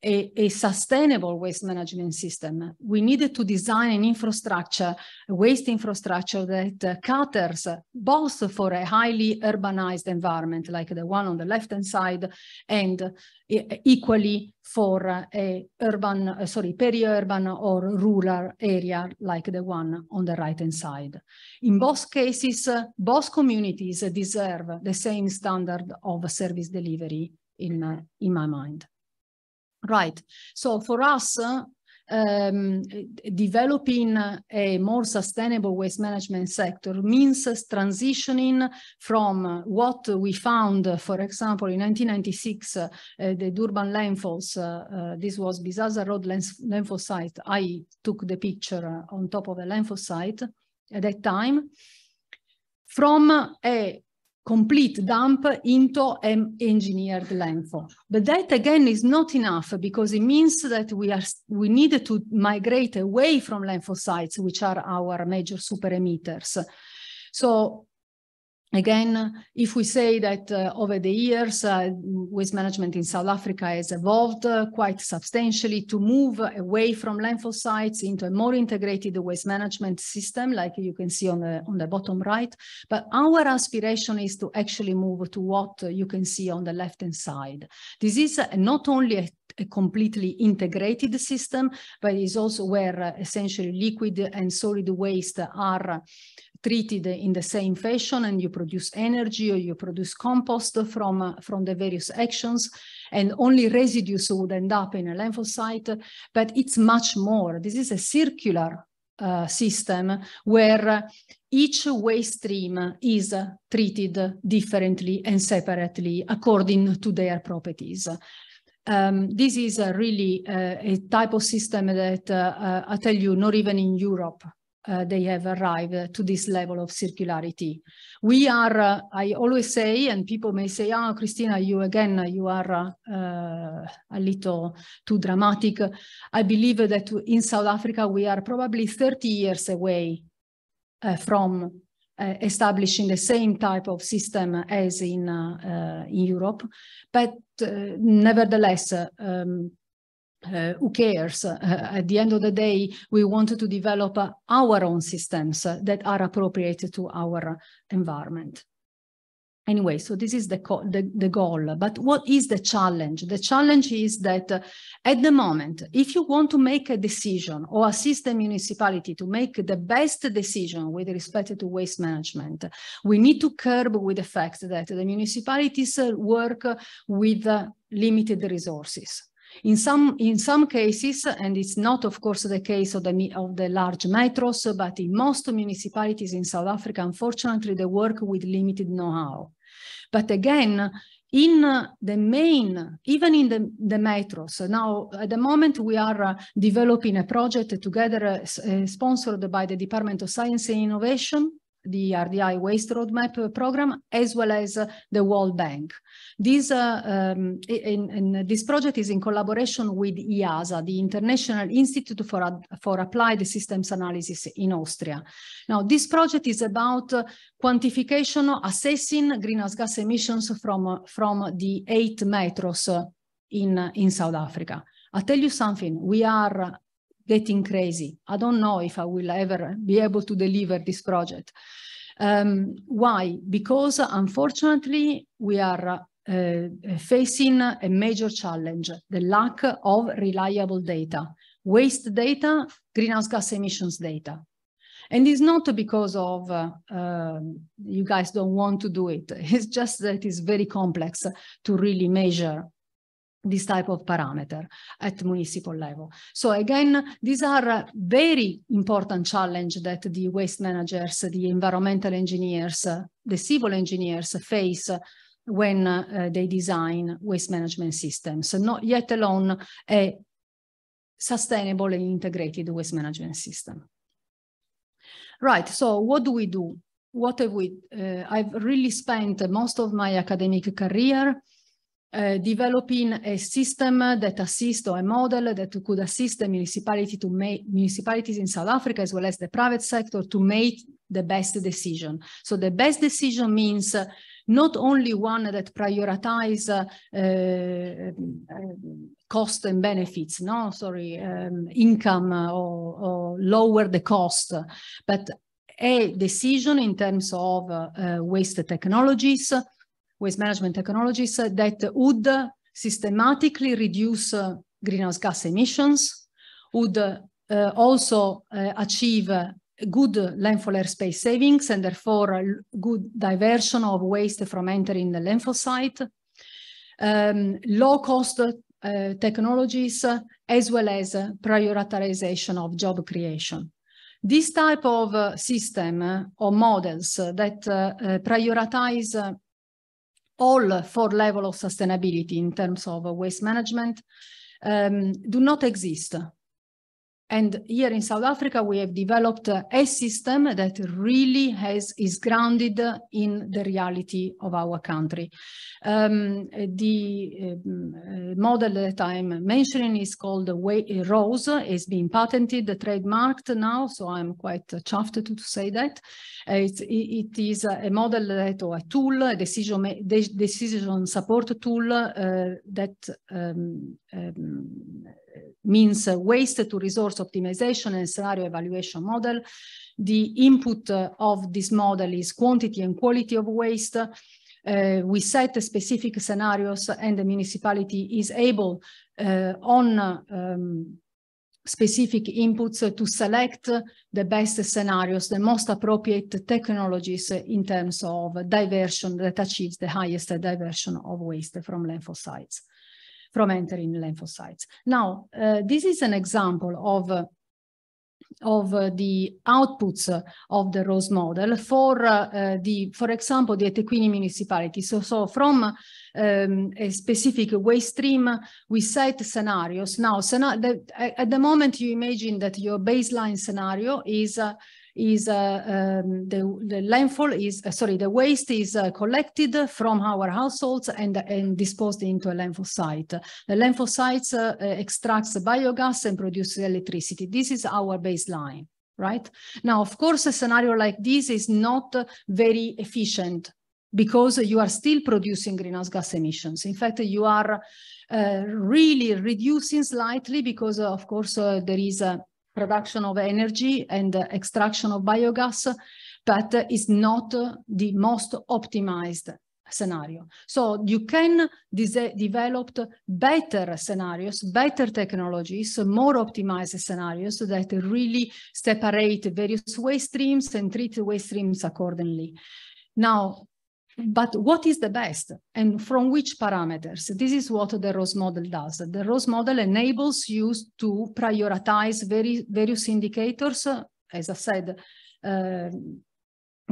a, a, sustainable waste management system. We needed to design an infrastructure, a waste infrastructure that uh, caters both for a highly urbanized environment like the one on the left-hand side and uh, equally for uh, a urban, uh, sorry, peri-urban or rural area like the one on the right-hand side. In both cases, both communities deserve the same standard of service delivery in, uh, in my mind. Right. So for us, um, developing a more sustainable waste management sector means transitioning from what we found, for example, in 1996, uh, the Durban landfills, uh, uh, this was Bizaza Road landfill site. I took the picture uh, on top of a landfill site at that time from a complete dump into an engineered landform. But that again is not enough because it means that we are we need to migrate away from lymphocytes, sites, which are our major super emitters. So Again, if we say that uh, over the years, uh, waste management in South Africa has evolved uh, quite substantially to move away from landfill sites into a more integrated waste management system, like you can see on the, on the bottom right. But our aspiration is to actually move to what you can see on the left-hand side. This is uh, not only a a completely integrated system, but is also where uh, essentially liquid and solid waste are treated in the same fashion and you produce energy or you produce compost from, uh, from the various actions and only residues would end up in a landfill site, but it's much more. This is a circular uh, system where each waste stream is treated differently and separately according to their properties. Um, this is a really uh, a type of system that uh, uh I tell you, not even in Europe uh, they have arrived to this level of circularity. We are, uh, I always say, and people may say, ah, oh, Christina, you again, you are uh, uh, a little too dramatic. I believe that in South Africa, we are probably 30 years away uh, from uh, establishing the same type of system as in, in Europe. But nevertheless, um, uh, who cares? Uh, uh, at the end of the day, we want to develop uh, our own systems that are appropriate to our environment. Anyway, so this is the, the, the, goal. But what is the challenge? The challenge is that uh, at the moment, if you want to make a decision or assist the municipality to make the best decision with respect to waste management, we need to curb with the fact that the municipalities uh, work with limited resources in some, in some cases, and it's not, of course, the case of the, of the large metros, but in most municipalities in South Africa, unfortunately, they work with limited know-how. But again, in the main, even in the, the metros. So now, at the moment, we are uh, developing a project together uh, uh, sponsored by the Department of Science and Innovation the RDI Waste Roadmap uh, program, as well as uh, the World Bank. This, uh, um, in, in this project is in collaboration with IASA, the International Institute for, Ad for Applied Systems Analysis in Austria. Now, this project is about quantification, assessing greenhouse gas emissions from, from the eight metros in, in South Africa. I tell you something, we are getting crazy. I don't know if I will ever be able to deliver this project. Um, why? Because unfortunately, we are uh, uh facing a major challenge, the lack of reliable data, waste data, greenhouse gas emissions data. And it's not because of uh, uh, you guys don't want to do it. It's just that it's very complex to really measure this type of parameter at municipal level. So again, these are very important challenge that the waste managers, the environmental engineers, the civil engineers face when uh, they design waste management systems, not yet alone a sustainable and integrated waste management system. Right, so what do we do? What have we, uh, I've really spent most of my academic career Eh, developing a system that assists or a model that could assist the municipality to make municipalities in South Africa as well as the private sector to make the best decision. So the best decision means not only one that prioritizes uh, eh, cost and benefits, no, sorry, um, income or, or lower the cost, but a decision in terms of uh, waste technologies, waste management technologies that would systematically reduce uh, greenhouse gas emissions, would uh, also uh, achieve good landfill airspace savings and therefore good diversion of waste from entering the landfill site, um, low cost uh, technologies, uh, as well as uh, prioritization of job creation. This type of system or models that prioritize all four levels of sustainability in terms of waste management um, do not exist and here in South Africa, we have developed a system that really has is grounded in the reality of our country. Um, the um, model that I'm mentioning is called ROSE. It's been patented, trademarked now, so I'm quite chuffed to, to say that. Uh, it's, it is a model that, or a tool, a decision, decision support tool uh, that um, um means waste to resource optimization and scenario evaluation model. The input uh, of this model is quantity and quality of waste. Uh, we set specific scenarios and the municipality is able uh, on um, specific inputs to select the best scenarios, the most appropriate technologies in terms of diversion that achieves the highest diversion of waste from landfill sites from entering lymphocytes. Now, uh, this is an example of uh, of uh, the outputs uh, of the ROSE model for uh, the, for example, the Tequini municipality. So, so from um, a specific waste stream, we set scenarios. Now, scena the, at the moment, you imagine that your baseline scenario is uh, is uh, um, the, the landfill is uh, sorry the waste is uh, collected from our households and and disposed into a landfill site. The landfill sites extracts biogas and produces electricity. This is our baseline right? Now, of course, a scenario like this is not very efficient because you are still producing greenhouse gas emissions. In fact, you are uh, really reducing slightly because, uh, of course, uh, there is a production of energy and extraction of biogas, but is not the most optimized scenario. So you can develop better scenarios, better technologies, more optimized scenarios that really separate various waste streams and treat waste streams accordingly. Now, but what is the best and from which parameters? This is what the ROSE model does. The ROSE model enables you to prioritize very, various indicators, as I said, uh,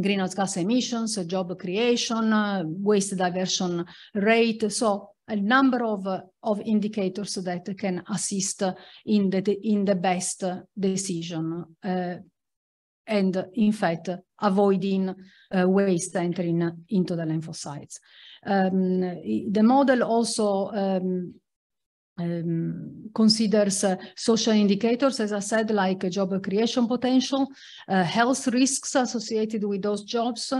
greenhouse gas emissions, job creation, uh, waste diversion rate. So a number of, uh, of indicators that can assist in the, in the best decision. Uh, and in fact, avoiding uh, waste entering into the lymphocytes. Um, the model also um, um, considers uh, social indicators, as I said, like job creation potential, uh, health risks associated with those jobs,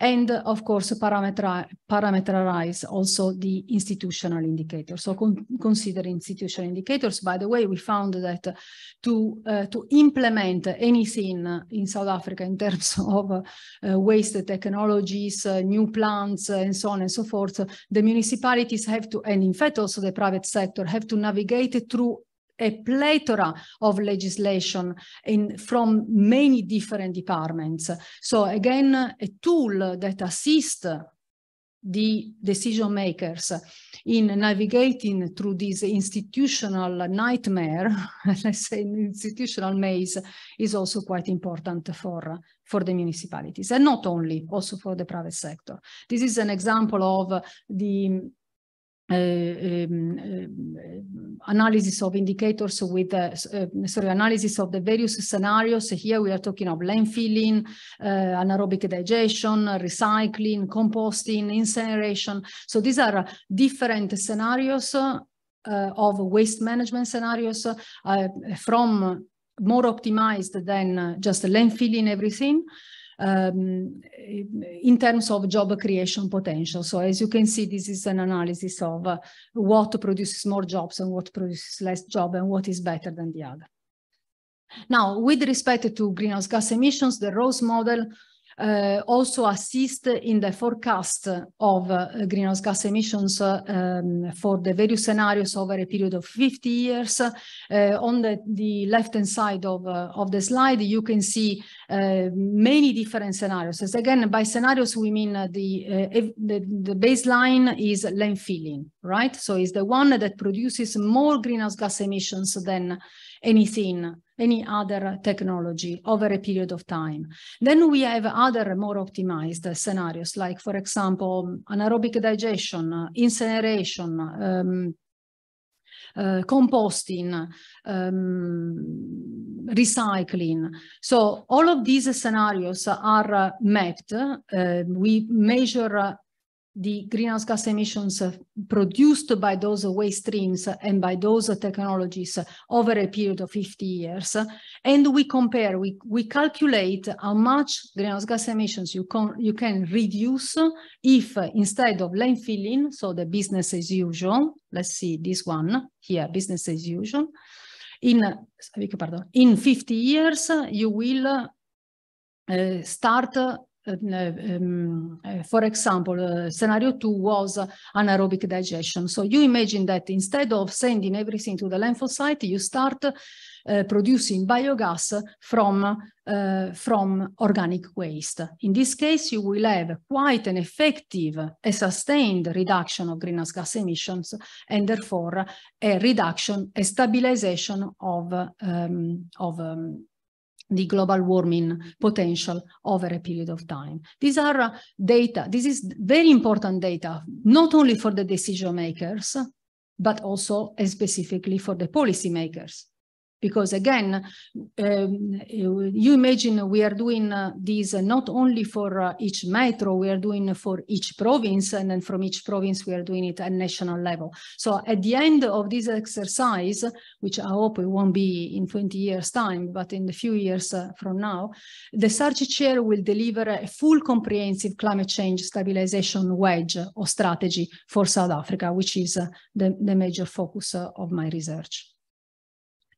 and uh, of course parameterize also the institutional indicators. So con consider institutional indicators. By the way, we found that to, uh, to implement anything in South Africa in terms of uh, waste technologies, new plants, and so on and so forth, the municipalities have to, and in fact also the private sector, have to navigate through a plethora of legislation in, from many different departments. So again, a tool that assists the decision makers in navigating through this institutional nightmare, let's say institutional maze, is also quite important for, for the municipalities and not only, also for the private sector. This is an example of the uh, um, um, analysis of indicators with uh, uh, sorry analysis of the various scenarios here we are talking of landfilling, uh, anaerobic digestion recycling composting incineration so these are different scenarios uh, of waste management scenarios uh, from more optimized than just landfilling everything um, in terms of job creation potential. So as you can see, this is an analysis of uh, what produces more jobs and what produces less job and what is better than the other. Now, with respect to greenhouse gas emissions, the ROSE model uh, also assist in the forecast of uh, greenhouse gas emissions um, for the various scenarios over a period of 50 years. Uh, on the, the left-hand side of, of the slide, you can see many different scenarios. As again, by scenarios, we mean the, the, the baseline is landfilling, right? So it's the one that produces more greenhouse gas emissions than anything, any other technology over a period of time. Then we have other more optimized scenarios, like, for example, anaerobic digestion, incineration, um, uh, composting, um, recycling. So all of these scenarios are uh, mapped. Uh, we measure the greenhouse gas emissions uh, produced by those waste streams and by those technologies over a period of 50 years. And we compare, we, we calculate how much greenhouse gas emissions you can, you can reduce if uh, instead of landfilling, so the business as usual, let's see this one here, business as usual, in, uh, pardon, in 50 years, you will uh, start um, for example, eh, scenario two was anaerobic digestion. So you imagine that instead of sending everything to the lymphocyte, you start uh, producing biogas from, uh, from organic waste. In this case, you will have quite an effective a sustained reduction of greenhouse gas emissions and therefore a reduction, a stabilization of, um, of um, the global warming potential over a period of time. These are uh, data, this is very important data, not only for the decision makers, but also and specifically for the policymakers because again, um, you imagine we are doing uh, this not only for uh, each metro, we are doing for each province, and then from each province we are doing it at national level. So at the end of this exercise, which I hope it won't be in 20 years time, but in the few years uh, from now, the SARC chair will deliver a full comprehensive climate change stabilization wedge or strategy for South Africa, which is uh, the, the major focus uh, of my research.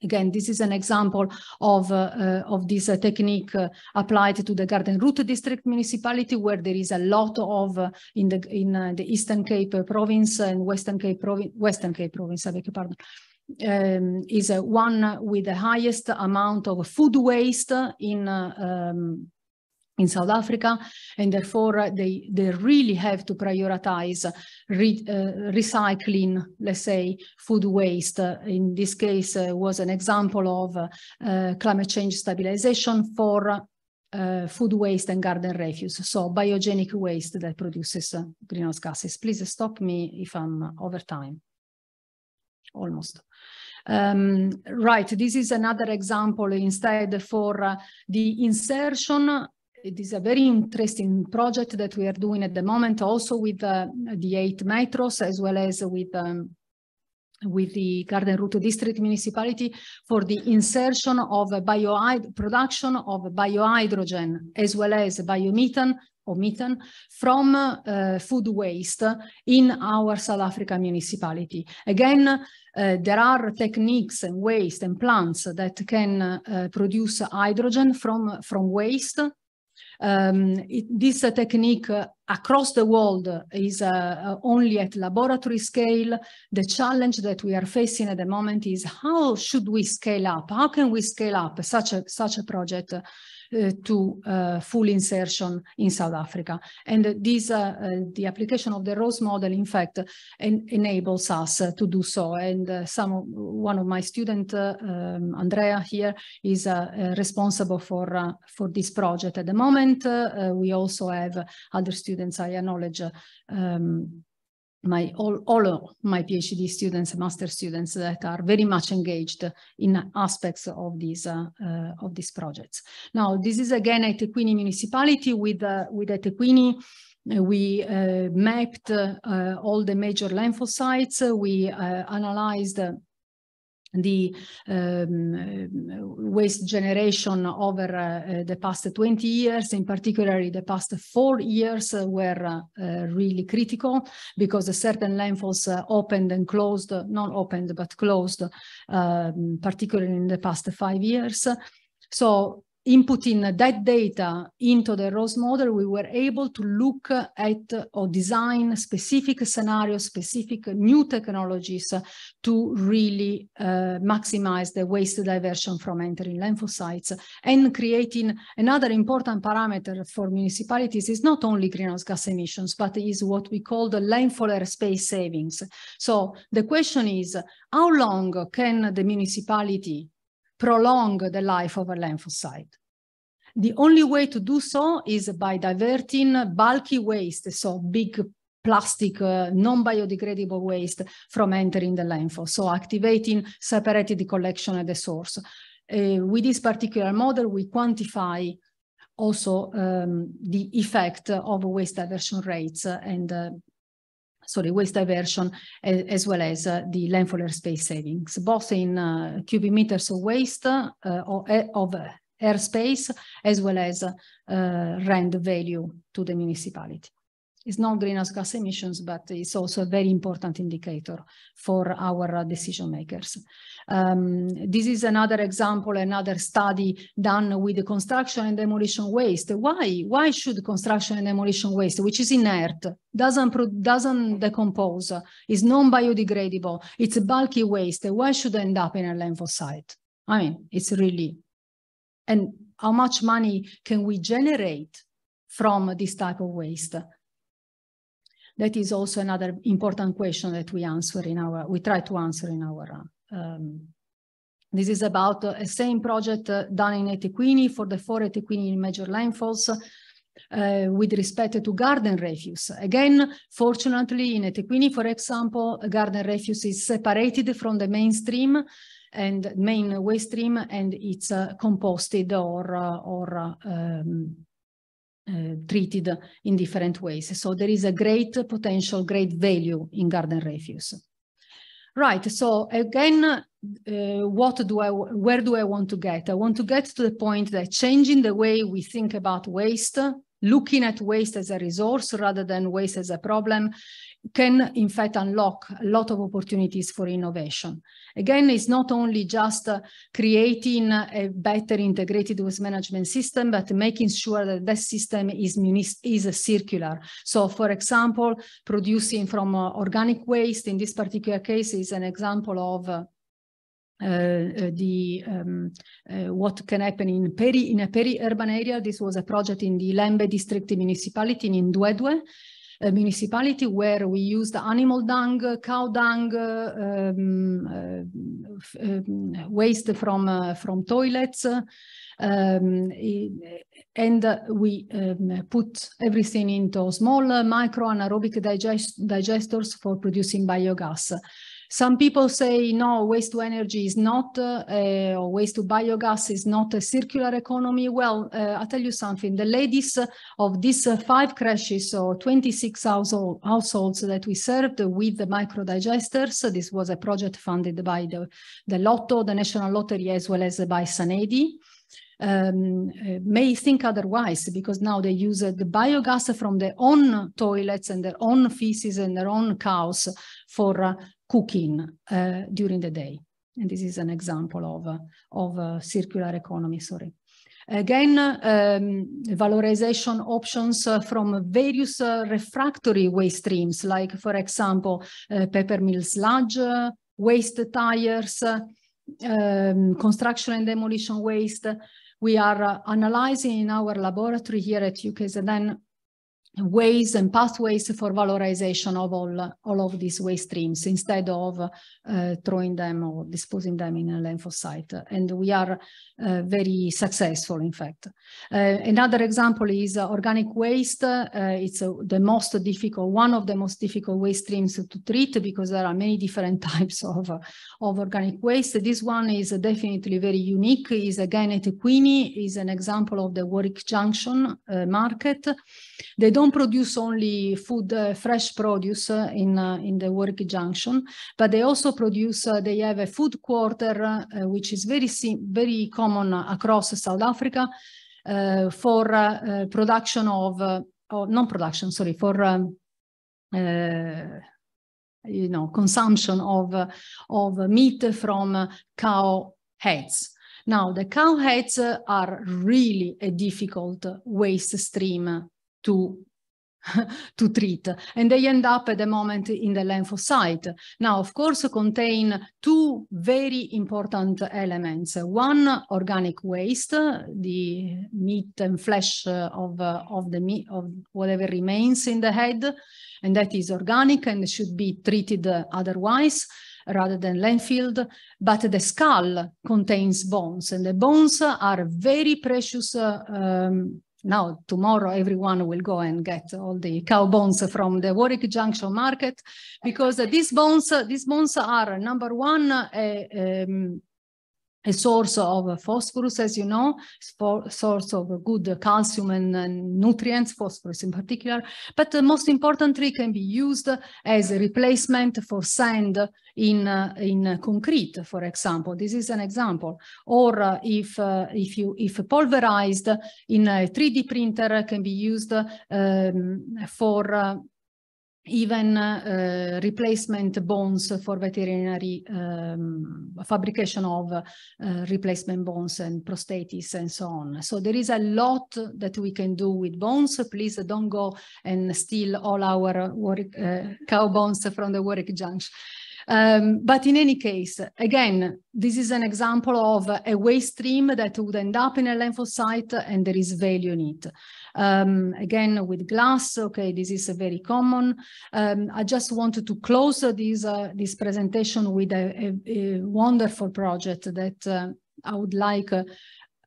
Again, this is an example of, uh, uh, of this uh, technique uh, applied to the Garden Route District municipality, where there is a lot of uh, in the in uh, the Eastern Cape province and Western Cape province, Western Cape province, I beg your pardon, um, is one with the highest amount of food waste in um, in South Africa, and therefore uh, they, they really have to prioritize re, uh, recycling, let's say, food waste. Uh, in this case, uh, was an example of uh, climate change stabilization for uh, food waste and garden refuse, so biogenic waste that produces greenhouse gases. Please stop me if I'm over time, almost. Um, right, this is another example instead for uh, the insertion it is a very interesting project that we are doing at the moment, also with uh, the eight metros, as well as with um, with the Garden Route District Municipality for the insertion of bio production of biohydrogen as well as biomethane or methane from uh, food waste in our South Africa municipality. Again, uh, there are techniques and waste and plants that can uh, produce hydrogen from, from waste um, it, this uh, technique uh, across the world is uh, uh, only at laboratory scale. The challenge that we are facing at the moment is how should we scale up? How can we scale up such a, such a project uh, to uh, full insertion in South Africa. And these, uh, the application of the Rose model, in fact, en enables us to do so. And some of, one of my students, um, Andrea here, is responsible for, for this project. At the moment, we also have other students I acknowledge um, my all, all my PhD students and master students that are very much engaged in aspects of these uh, uh, of these projects. Now, this is again a Tequini municipality with uh, with a Tequini. We uh, mapped uh, all the major landfill sites. we uh, analyzed the um, uh, waste generation over uh, the past 20 years, in particular the past four years, uh, were uh, really critical because certain landfills uh, opened and closed, not opened but closed, um, particularly in the past five years. So inputting that data into the ROSE model, we were able to look at or design specific scenarios, specific new technologies to really uh, maximize the waste diversion from entering lymphocytes and creating another important parameter for municipalities is not only greenhouse gas emissions, but is what we call the landfill airspace savings. So the question is, how long can the municipality prolong the life of a lymphocyte. The only way to do so is by diverting bulky waste, so big plastic, uh, non-biodegradable waste from entering the landfill, so activating separated collection at the source. Uh, with this particular model, we quantify also um, the effect of waste diversion rates uh, and uh, sorry, waste diversion, as, eh, as well as eh, the landfall space savings, both in eh, cubic meters of waste or of airspace, as well as rent value to the municipality. It's not greenhouse gas emissions, but it's also a very important indicator for our decision makers. Um, this is another example, another study done with construction and demolition waste. Why? Why should construction and demolition waste, which is inert, doesn't, doesn't decompose, is non-biodegradable, it's a bulky waste, why should end up in a landfill site? I mean, it's really... And how much money can we generate from this type of waste? That is also another important question that we answer in our, we try to answer in our, um, this is about a same project uh, done in Etiquini for the four Etiquini major landfalls uh, with respect to garden refuse. Again, fortunately in Etiquini, for example, garden refuse is separated from the mainstream and main waste stream and it's uh, composted or, uh, or um, uh, treated in different ways. So there is a great potential, great value in garden refuse. Right, so again, uh, what do I, where do I want to get? I want to get to the point that changing the way we think about waste, looking at waste as a resource rather than waste as a problem, can in fact unlock a lot of opportunities for innovation. Again, it's not only just uh, creating a better integrated waste management system, but making sure that that system is, is uh, circular. So for example, producing from uh, organic waste, in this particular case is an example of uh, uh, uh, the um, uh, what can happen in peri in a peri-urban area. This was a project in the Lembe district municipality in Duedue municipality where we used animal dung, cow dung, um, uh, um, waste from, uh, from toilets. Um, and we um, put everything into small micro anaerobic digest digesters for producing biogas. Some people say, no, waste to energy is not, uh, a, or waste to biogas is not a circular economy. Well, uh, I'll tell you something. The ladies of these uh, five crashes or 26 household, households that we served with the micro digesters. this was a project funded by the, the Lotto, the National Lottery, as well as by Sanedi um, uh, may think otherwise because now they use uh, the biogas from their own toilets and their own feces and their own cows for uh, cooking during the day. And this is an example of, of circular economy, sorry. Again, um, valorization options uh, from various uh, refractory waste streams, like, for example, uh, paper mill sludge, waste tires, um, construction and demolition waste, we are uh, analyzing in our laboratory here at UKZN ways and pathways for valorization of all, all of these waste streams instead of uh, throwing them or disposing them in a landfill site. And we are uh, very successful, in fact. Uh, another example is organic waste. Uh, it's uh, the most difficult, one of the most difficult waste streams to treat because there are many different types of, of organic waste. This one is definitely very unique, is again at Queenie, is an example of the Warwick Junction uh, market. They don't produce only food, uh, fresh produce uh, in in the work Junction, but they also produce. Uh, they have a food quarter, uh, which is very very common across South Africa, uh, for production of or non-production. Sorry for. Um, you know, consumption of of meat from cow heads. Now, the cow heads are really a difficult waste stream to to treat. And they end up at the moment in the lymphocyte. Now, of course, contain two very important elements. One, organic waste, the meat and flesh of, uh, of, the meat, of whatever remains in the head, and that is organic and should be treated otherwise rather than landfill, but the skull contains bones, and the bones are very precious uh, um, now tomorrow everyone will go and get all the cow bones from the Warwick Junction market because these bones these bones are number one um, a source of phosphorus, as you know, for source of good calcium and, and nutrients, phosphorus in particular. But the most importantly, can be used as a replacement for sand in uh, in concrete, for example. This is an example. Or uh, if uh, if you if pulverized in a 3D printer, can be used um, for uh, even uh, replacement bones for veterinary um, fabrication of uh, replacement bones and prosthetics and so on. So there is a lot that we can do with bones. Please don't go and steal all our uh, cow bones from the Warwick Junction um, but in any case, again, this is an example of a waste stream that would end up in a lymphocyte, and there is value in it. Um, again, with glass, okay, this is very common. Um, I just wanted to close this, uh, this presentation with a, a, a, wonderful project that uh, I would like uh,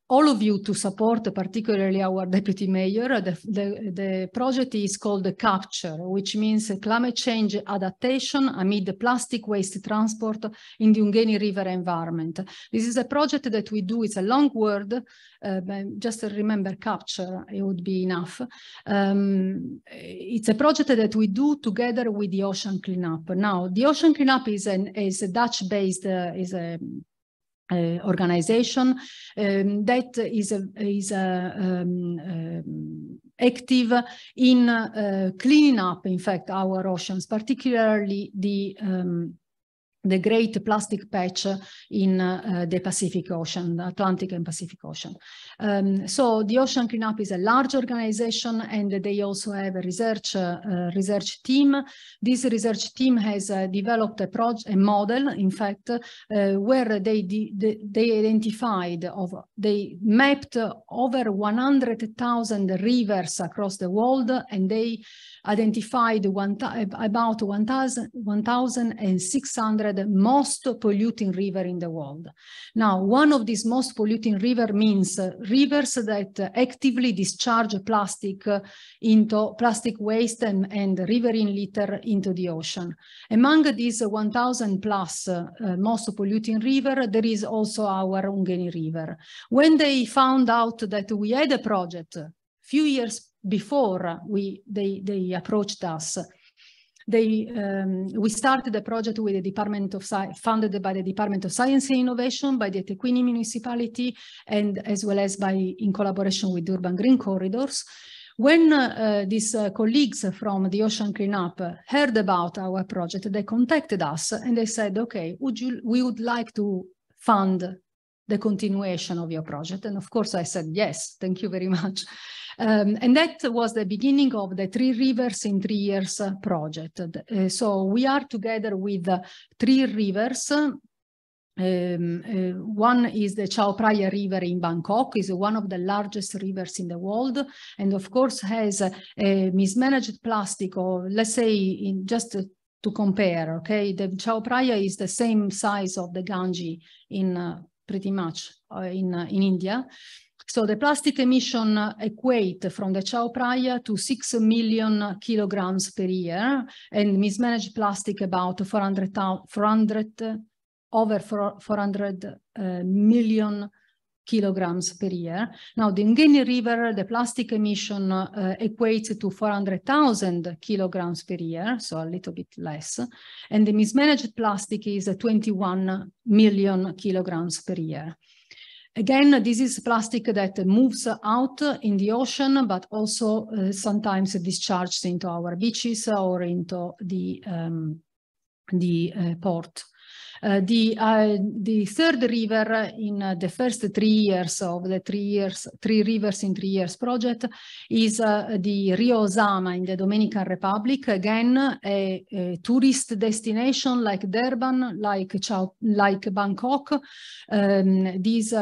all of you to support, particularly our deputy mayor. The, the, the project is called CAPTURE, which means climate change adaptation amid plastic waste transport in the Ungheni River environment. This is a project that we do. It's a long word. Uh, just remember CAPTURE, it would be enough. Um, it's a project that we do together with the Ocean Cleanup. Now, the Ocean Cleanup is, an, is a Dutch-based, uh, is a uh, organization um, that is a, is a, um, um, active in uh, cleaning up, in fact, our oceans, particularly the um, the great plastic patch in uh, the Pacific Ocean, the Atlantic and Pacific Ocean. Um, so the Ocean Cleanup is a large organization and they also have a research, uh, research team. This research team has uh, developed a, a model, in fact, uh, where they, they identified, of, they mapped over 100,000 rivers across the world and they identified one about 1,600 the most polluting river in the world. Now, one of these most polluting river means uh, rivers that uh, actively discharge plastic uh, into plastic waste and, and riverine litter into the ocean. Among these 1,000 plus uh, most polluting river, there is also our Ungeni River. When they found out that we had a project few years before we, they, they approached us, they, um, we started a project with the Department of Sci funded by the Department of Science and Innovation, by the Tequini municipality, and as well as by in collaboration with Urban Green Corridors. When uh, these uh, colleagues from the Ocean Cleanup heard about our project, they contacted us and they said, okay, would you, we would like to fund the continuation of your project. And of course, I said, yes, thank you very much. Um, and that was the beginning of the Three Rivers in Three Years project. Uh, so we are together with Three Rivers. Um, uh, one is the Chao Phraya River in Bangkok, is one of the largest rivers in the world, and of course has a, a mismanaged plastic, or let's say in just a, to compare, okay, the Chao Phraya is the same size of the Ganges in uh, pretty much eh, in, in India. So the plastic emission equate from the chow Praia to 6 million kilograms per year and mismanaged plastic about 400, 400 over 400 uh, eh, million kilograms per year. Now, the Ngeni River, the plastic emission uh, equates to 400,000 kilograms per year, so a little bit less. And the mismanaged plastic is 21 million kilograms per year. Again, this is plastic that moves out in the ocean, but also uh, sometimes discharged into our beaches or into the, um, the uh, port. Uh, the, uh, the third river in uh, the first three years of the three years, three rivers in three years project is the Rio Zama in the Dominican Republic. Again, a, a tourist destination like Durban, like, Chao, like Bangkok. Um, these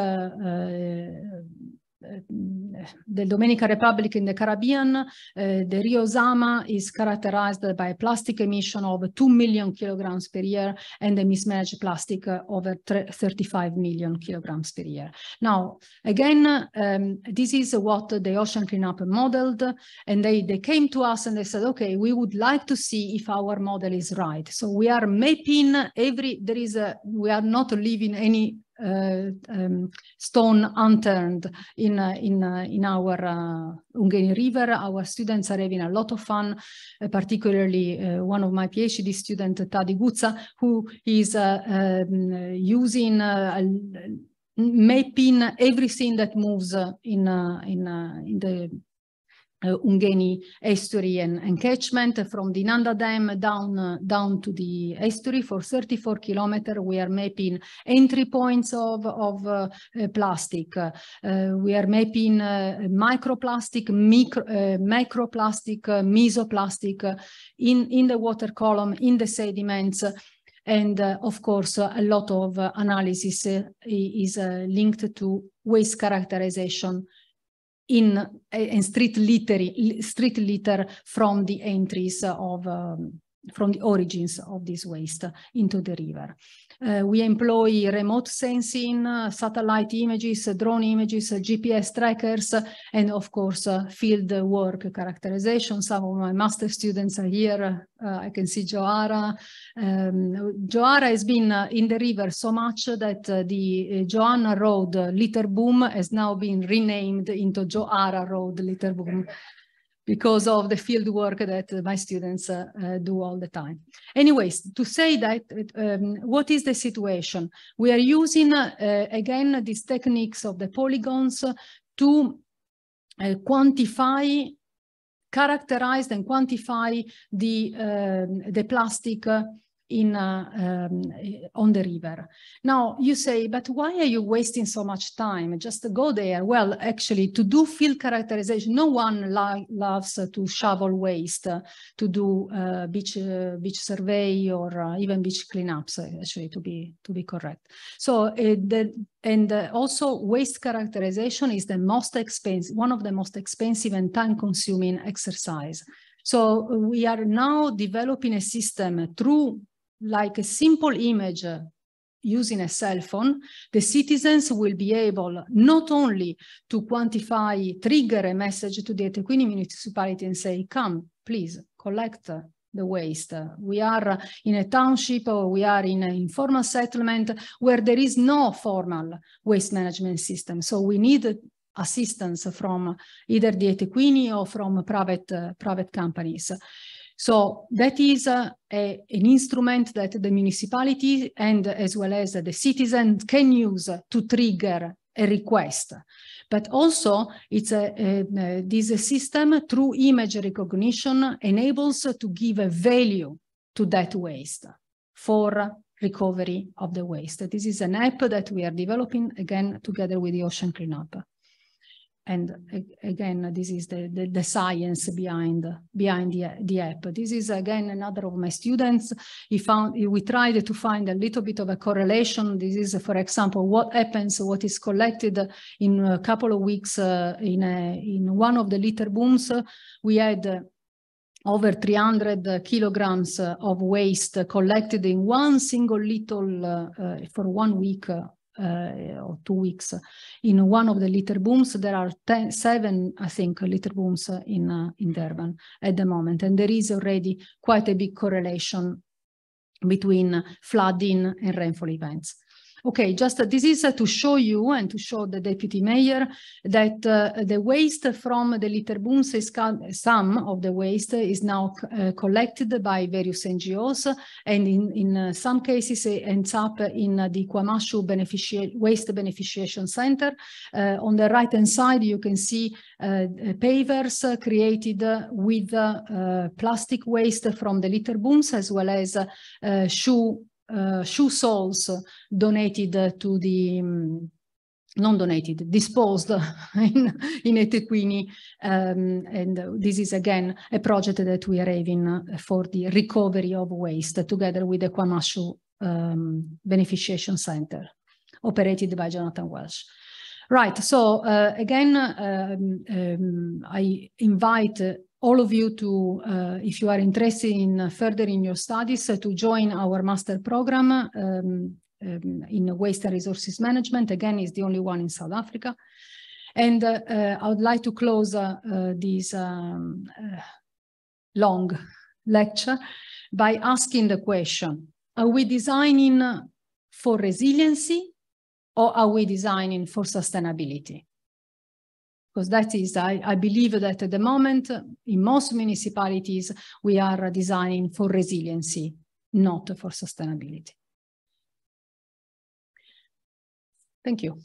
the eh, Dominican Republic in the Caribbean, uh, the Rio Zama is characterized by plastic emission of 2 million kilograms per year and the mismanaged plastic uh, over 35 million kilograms per year. Now, again, um, this is what the ocean cleanup modeled, and they, they came to us and they said, okay, we would like to see if our model is right. So we are mapping every, there is a, we are not leaving any uh, um, stone unturned in uh, in uh, in our Ungeni River. Our students are having a lot of fun, particularly one of my PhD student, Tadi Guzza, who is um, using a, mapping everything that moves in in in the uh, Ungeni estuary and, and catchment from the Nanda Dam down, uh, down to the estuary for 34 kilometers. We are mapping entry points of, of uh, uh plastic. Uh, we are mapping uh, microplastic, micro, macroplastic, mesoplastic in, in the water column, in the sediments. And of course, a lot of analysis is linked to waste characterization in, eh, in street, litter, street litter from the entries of, um, from the origins of this waste into the river. Uh, we employ remote sensing, uh, satellite images, uh, drone images, uh, GPS trackers, uh, and of course, uh, field work characterization. Some of my master students are here. I can see Joara. Um, Joara has been in the river so much that the Joanna Road litter boom has now been renamed into Joara Road litter boom because of the field work that uh, my students uh, uh, do all the time. Anyways, to say that, um, what is the situation? We are using, uh, uh again, these techniques of the polygons to uh, quantify, characterize and quantify the, um, the plastic in uh, um, eh, on the river. Now you say, but why are you wasting so much time? Just go there. Well, actually, to do field characterization, no one lo loves to shovel waste uh, to do uh, beach uh, beach survey or uh, even beach cleanups. Uh, actually, to be to be correct. So eh, the and also waste characterization is the most expensive, one of the most expensive and time-consuming exercise. So we are now developing a system through like a simple image uh, using a cell phone, the citizens will be able not only to quantify, trigger a message to the Tequini municipality and say, come, please, collect the waste. We are in a township or we are in an informal settlement where there is no formal waste management system. So we need assistance from either the Etequini or from private, uh, private companies. So that is uh, a, an instrument that the municipality and as well as the citizen can use to trigger a request. But also, it's a, a, this system through image recognition enables to give a value to that waste for recovery of the waste. This is an app that we are developing again together with the Ocean Cleanup and again this is the, the, the, science behind behind the, the app this is again another of my students he found we tried to find a little bit of a correlation this is for example what happens what is collected in a couple of weeks uh, in a, in one of the litter booms we had uh, over 300 uh, kilograms uh, of waste collected in one single little uh, for one week uh, or two weeks. In one of the litter booms, there are ten, seven, I think, litter booms in uh, in Durban at the moment, and there is already quite a big correlation between flooding and rainfall events. Okay, just uh, this is uh, to show you and to show the deputy mayor that uh, the waste from the litter booms is some of the waste is now uh, collected by various NGOs and in, in uh, some cases it ends up in uh, the Kwamashu Waste Beneficiation Center. on the right hand side you can see pavers created with plastic waste from the litter booms as well as shoe Eh, shoe soles donated to the um, non donated, disposed in, in Etequini. Um, and this is again a project that we are having for the recovery of waste together with the Kwamashu um, Beneficiation Center, operated by Jonathan Welsh. Right, so uh, again, um, um I invite all of you to, uh, if you are interested in further in your studies, uh, to join our master program um, um, in waste and resources management. Again, is the only one in South Africa. And uh, uh I would like to close uh, uh, this um, long lecture by asking the question, are we designing for resiliency or are we designing for sustainability? because that is, I, I, believe that at the moment, in most municipalities, we are designing for resiliency, not for sustainability. Thank you.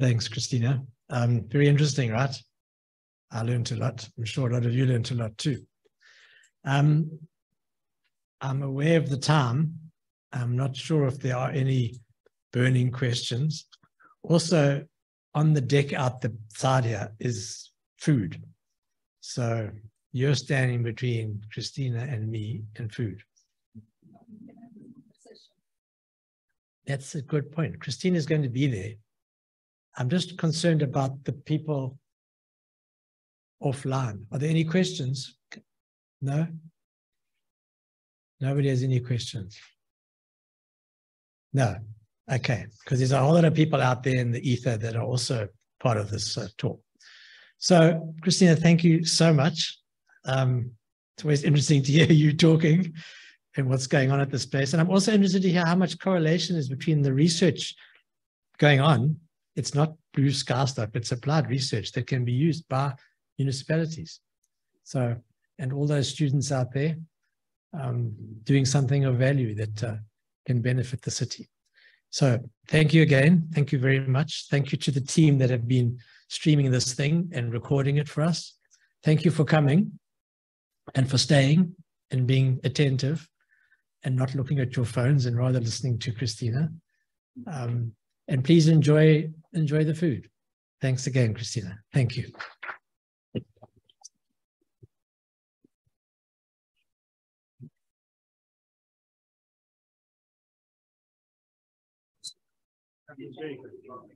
Thanks, Christina. Um, very interesting, right? I learned a lot. I'm sure a lot of you learned a lot too. Um, I'm aware of the time. I'm not sure if there are any burning questions. Also, on the deck out the side here is food. So you're standing between Christina and me and food. That's a good point. Christina's going to be there. I'm just concerned about the people offline. Are there any questions? No? Nobody has any questions? No. Okay. Because there's a whole lot of people out there in the ether that are also part of this uh, talk. So, Christina, thank you so much. Um, it's always interesting to hear you talking and what's going on at this place. And I'm also interested to hear how much correlation is between the research going on. It's not blue sky stuff, it's applied research that can be used by municipalities. So, and all those students out there um, doing something of value that uh, can benefit the city. So thank you again. Thank you very much. Thank you to the team that have been streaming this thing and recording it for us. Thank you for coming and for staying and being attentive and not looking at your phones and rather listening to Christina. Um, and please enjoy enjoy the food. Thanks again, Christina. Thank you. Thank you.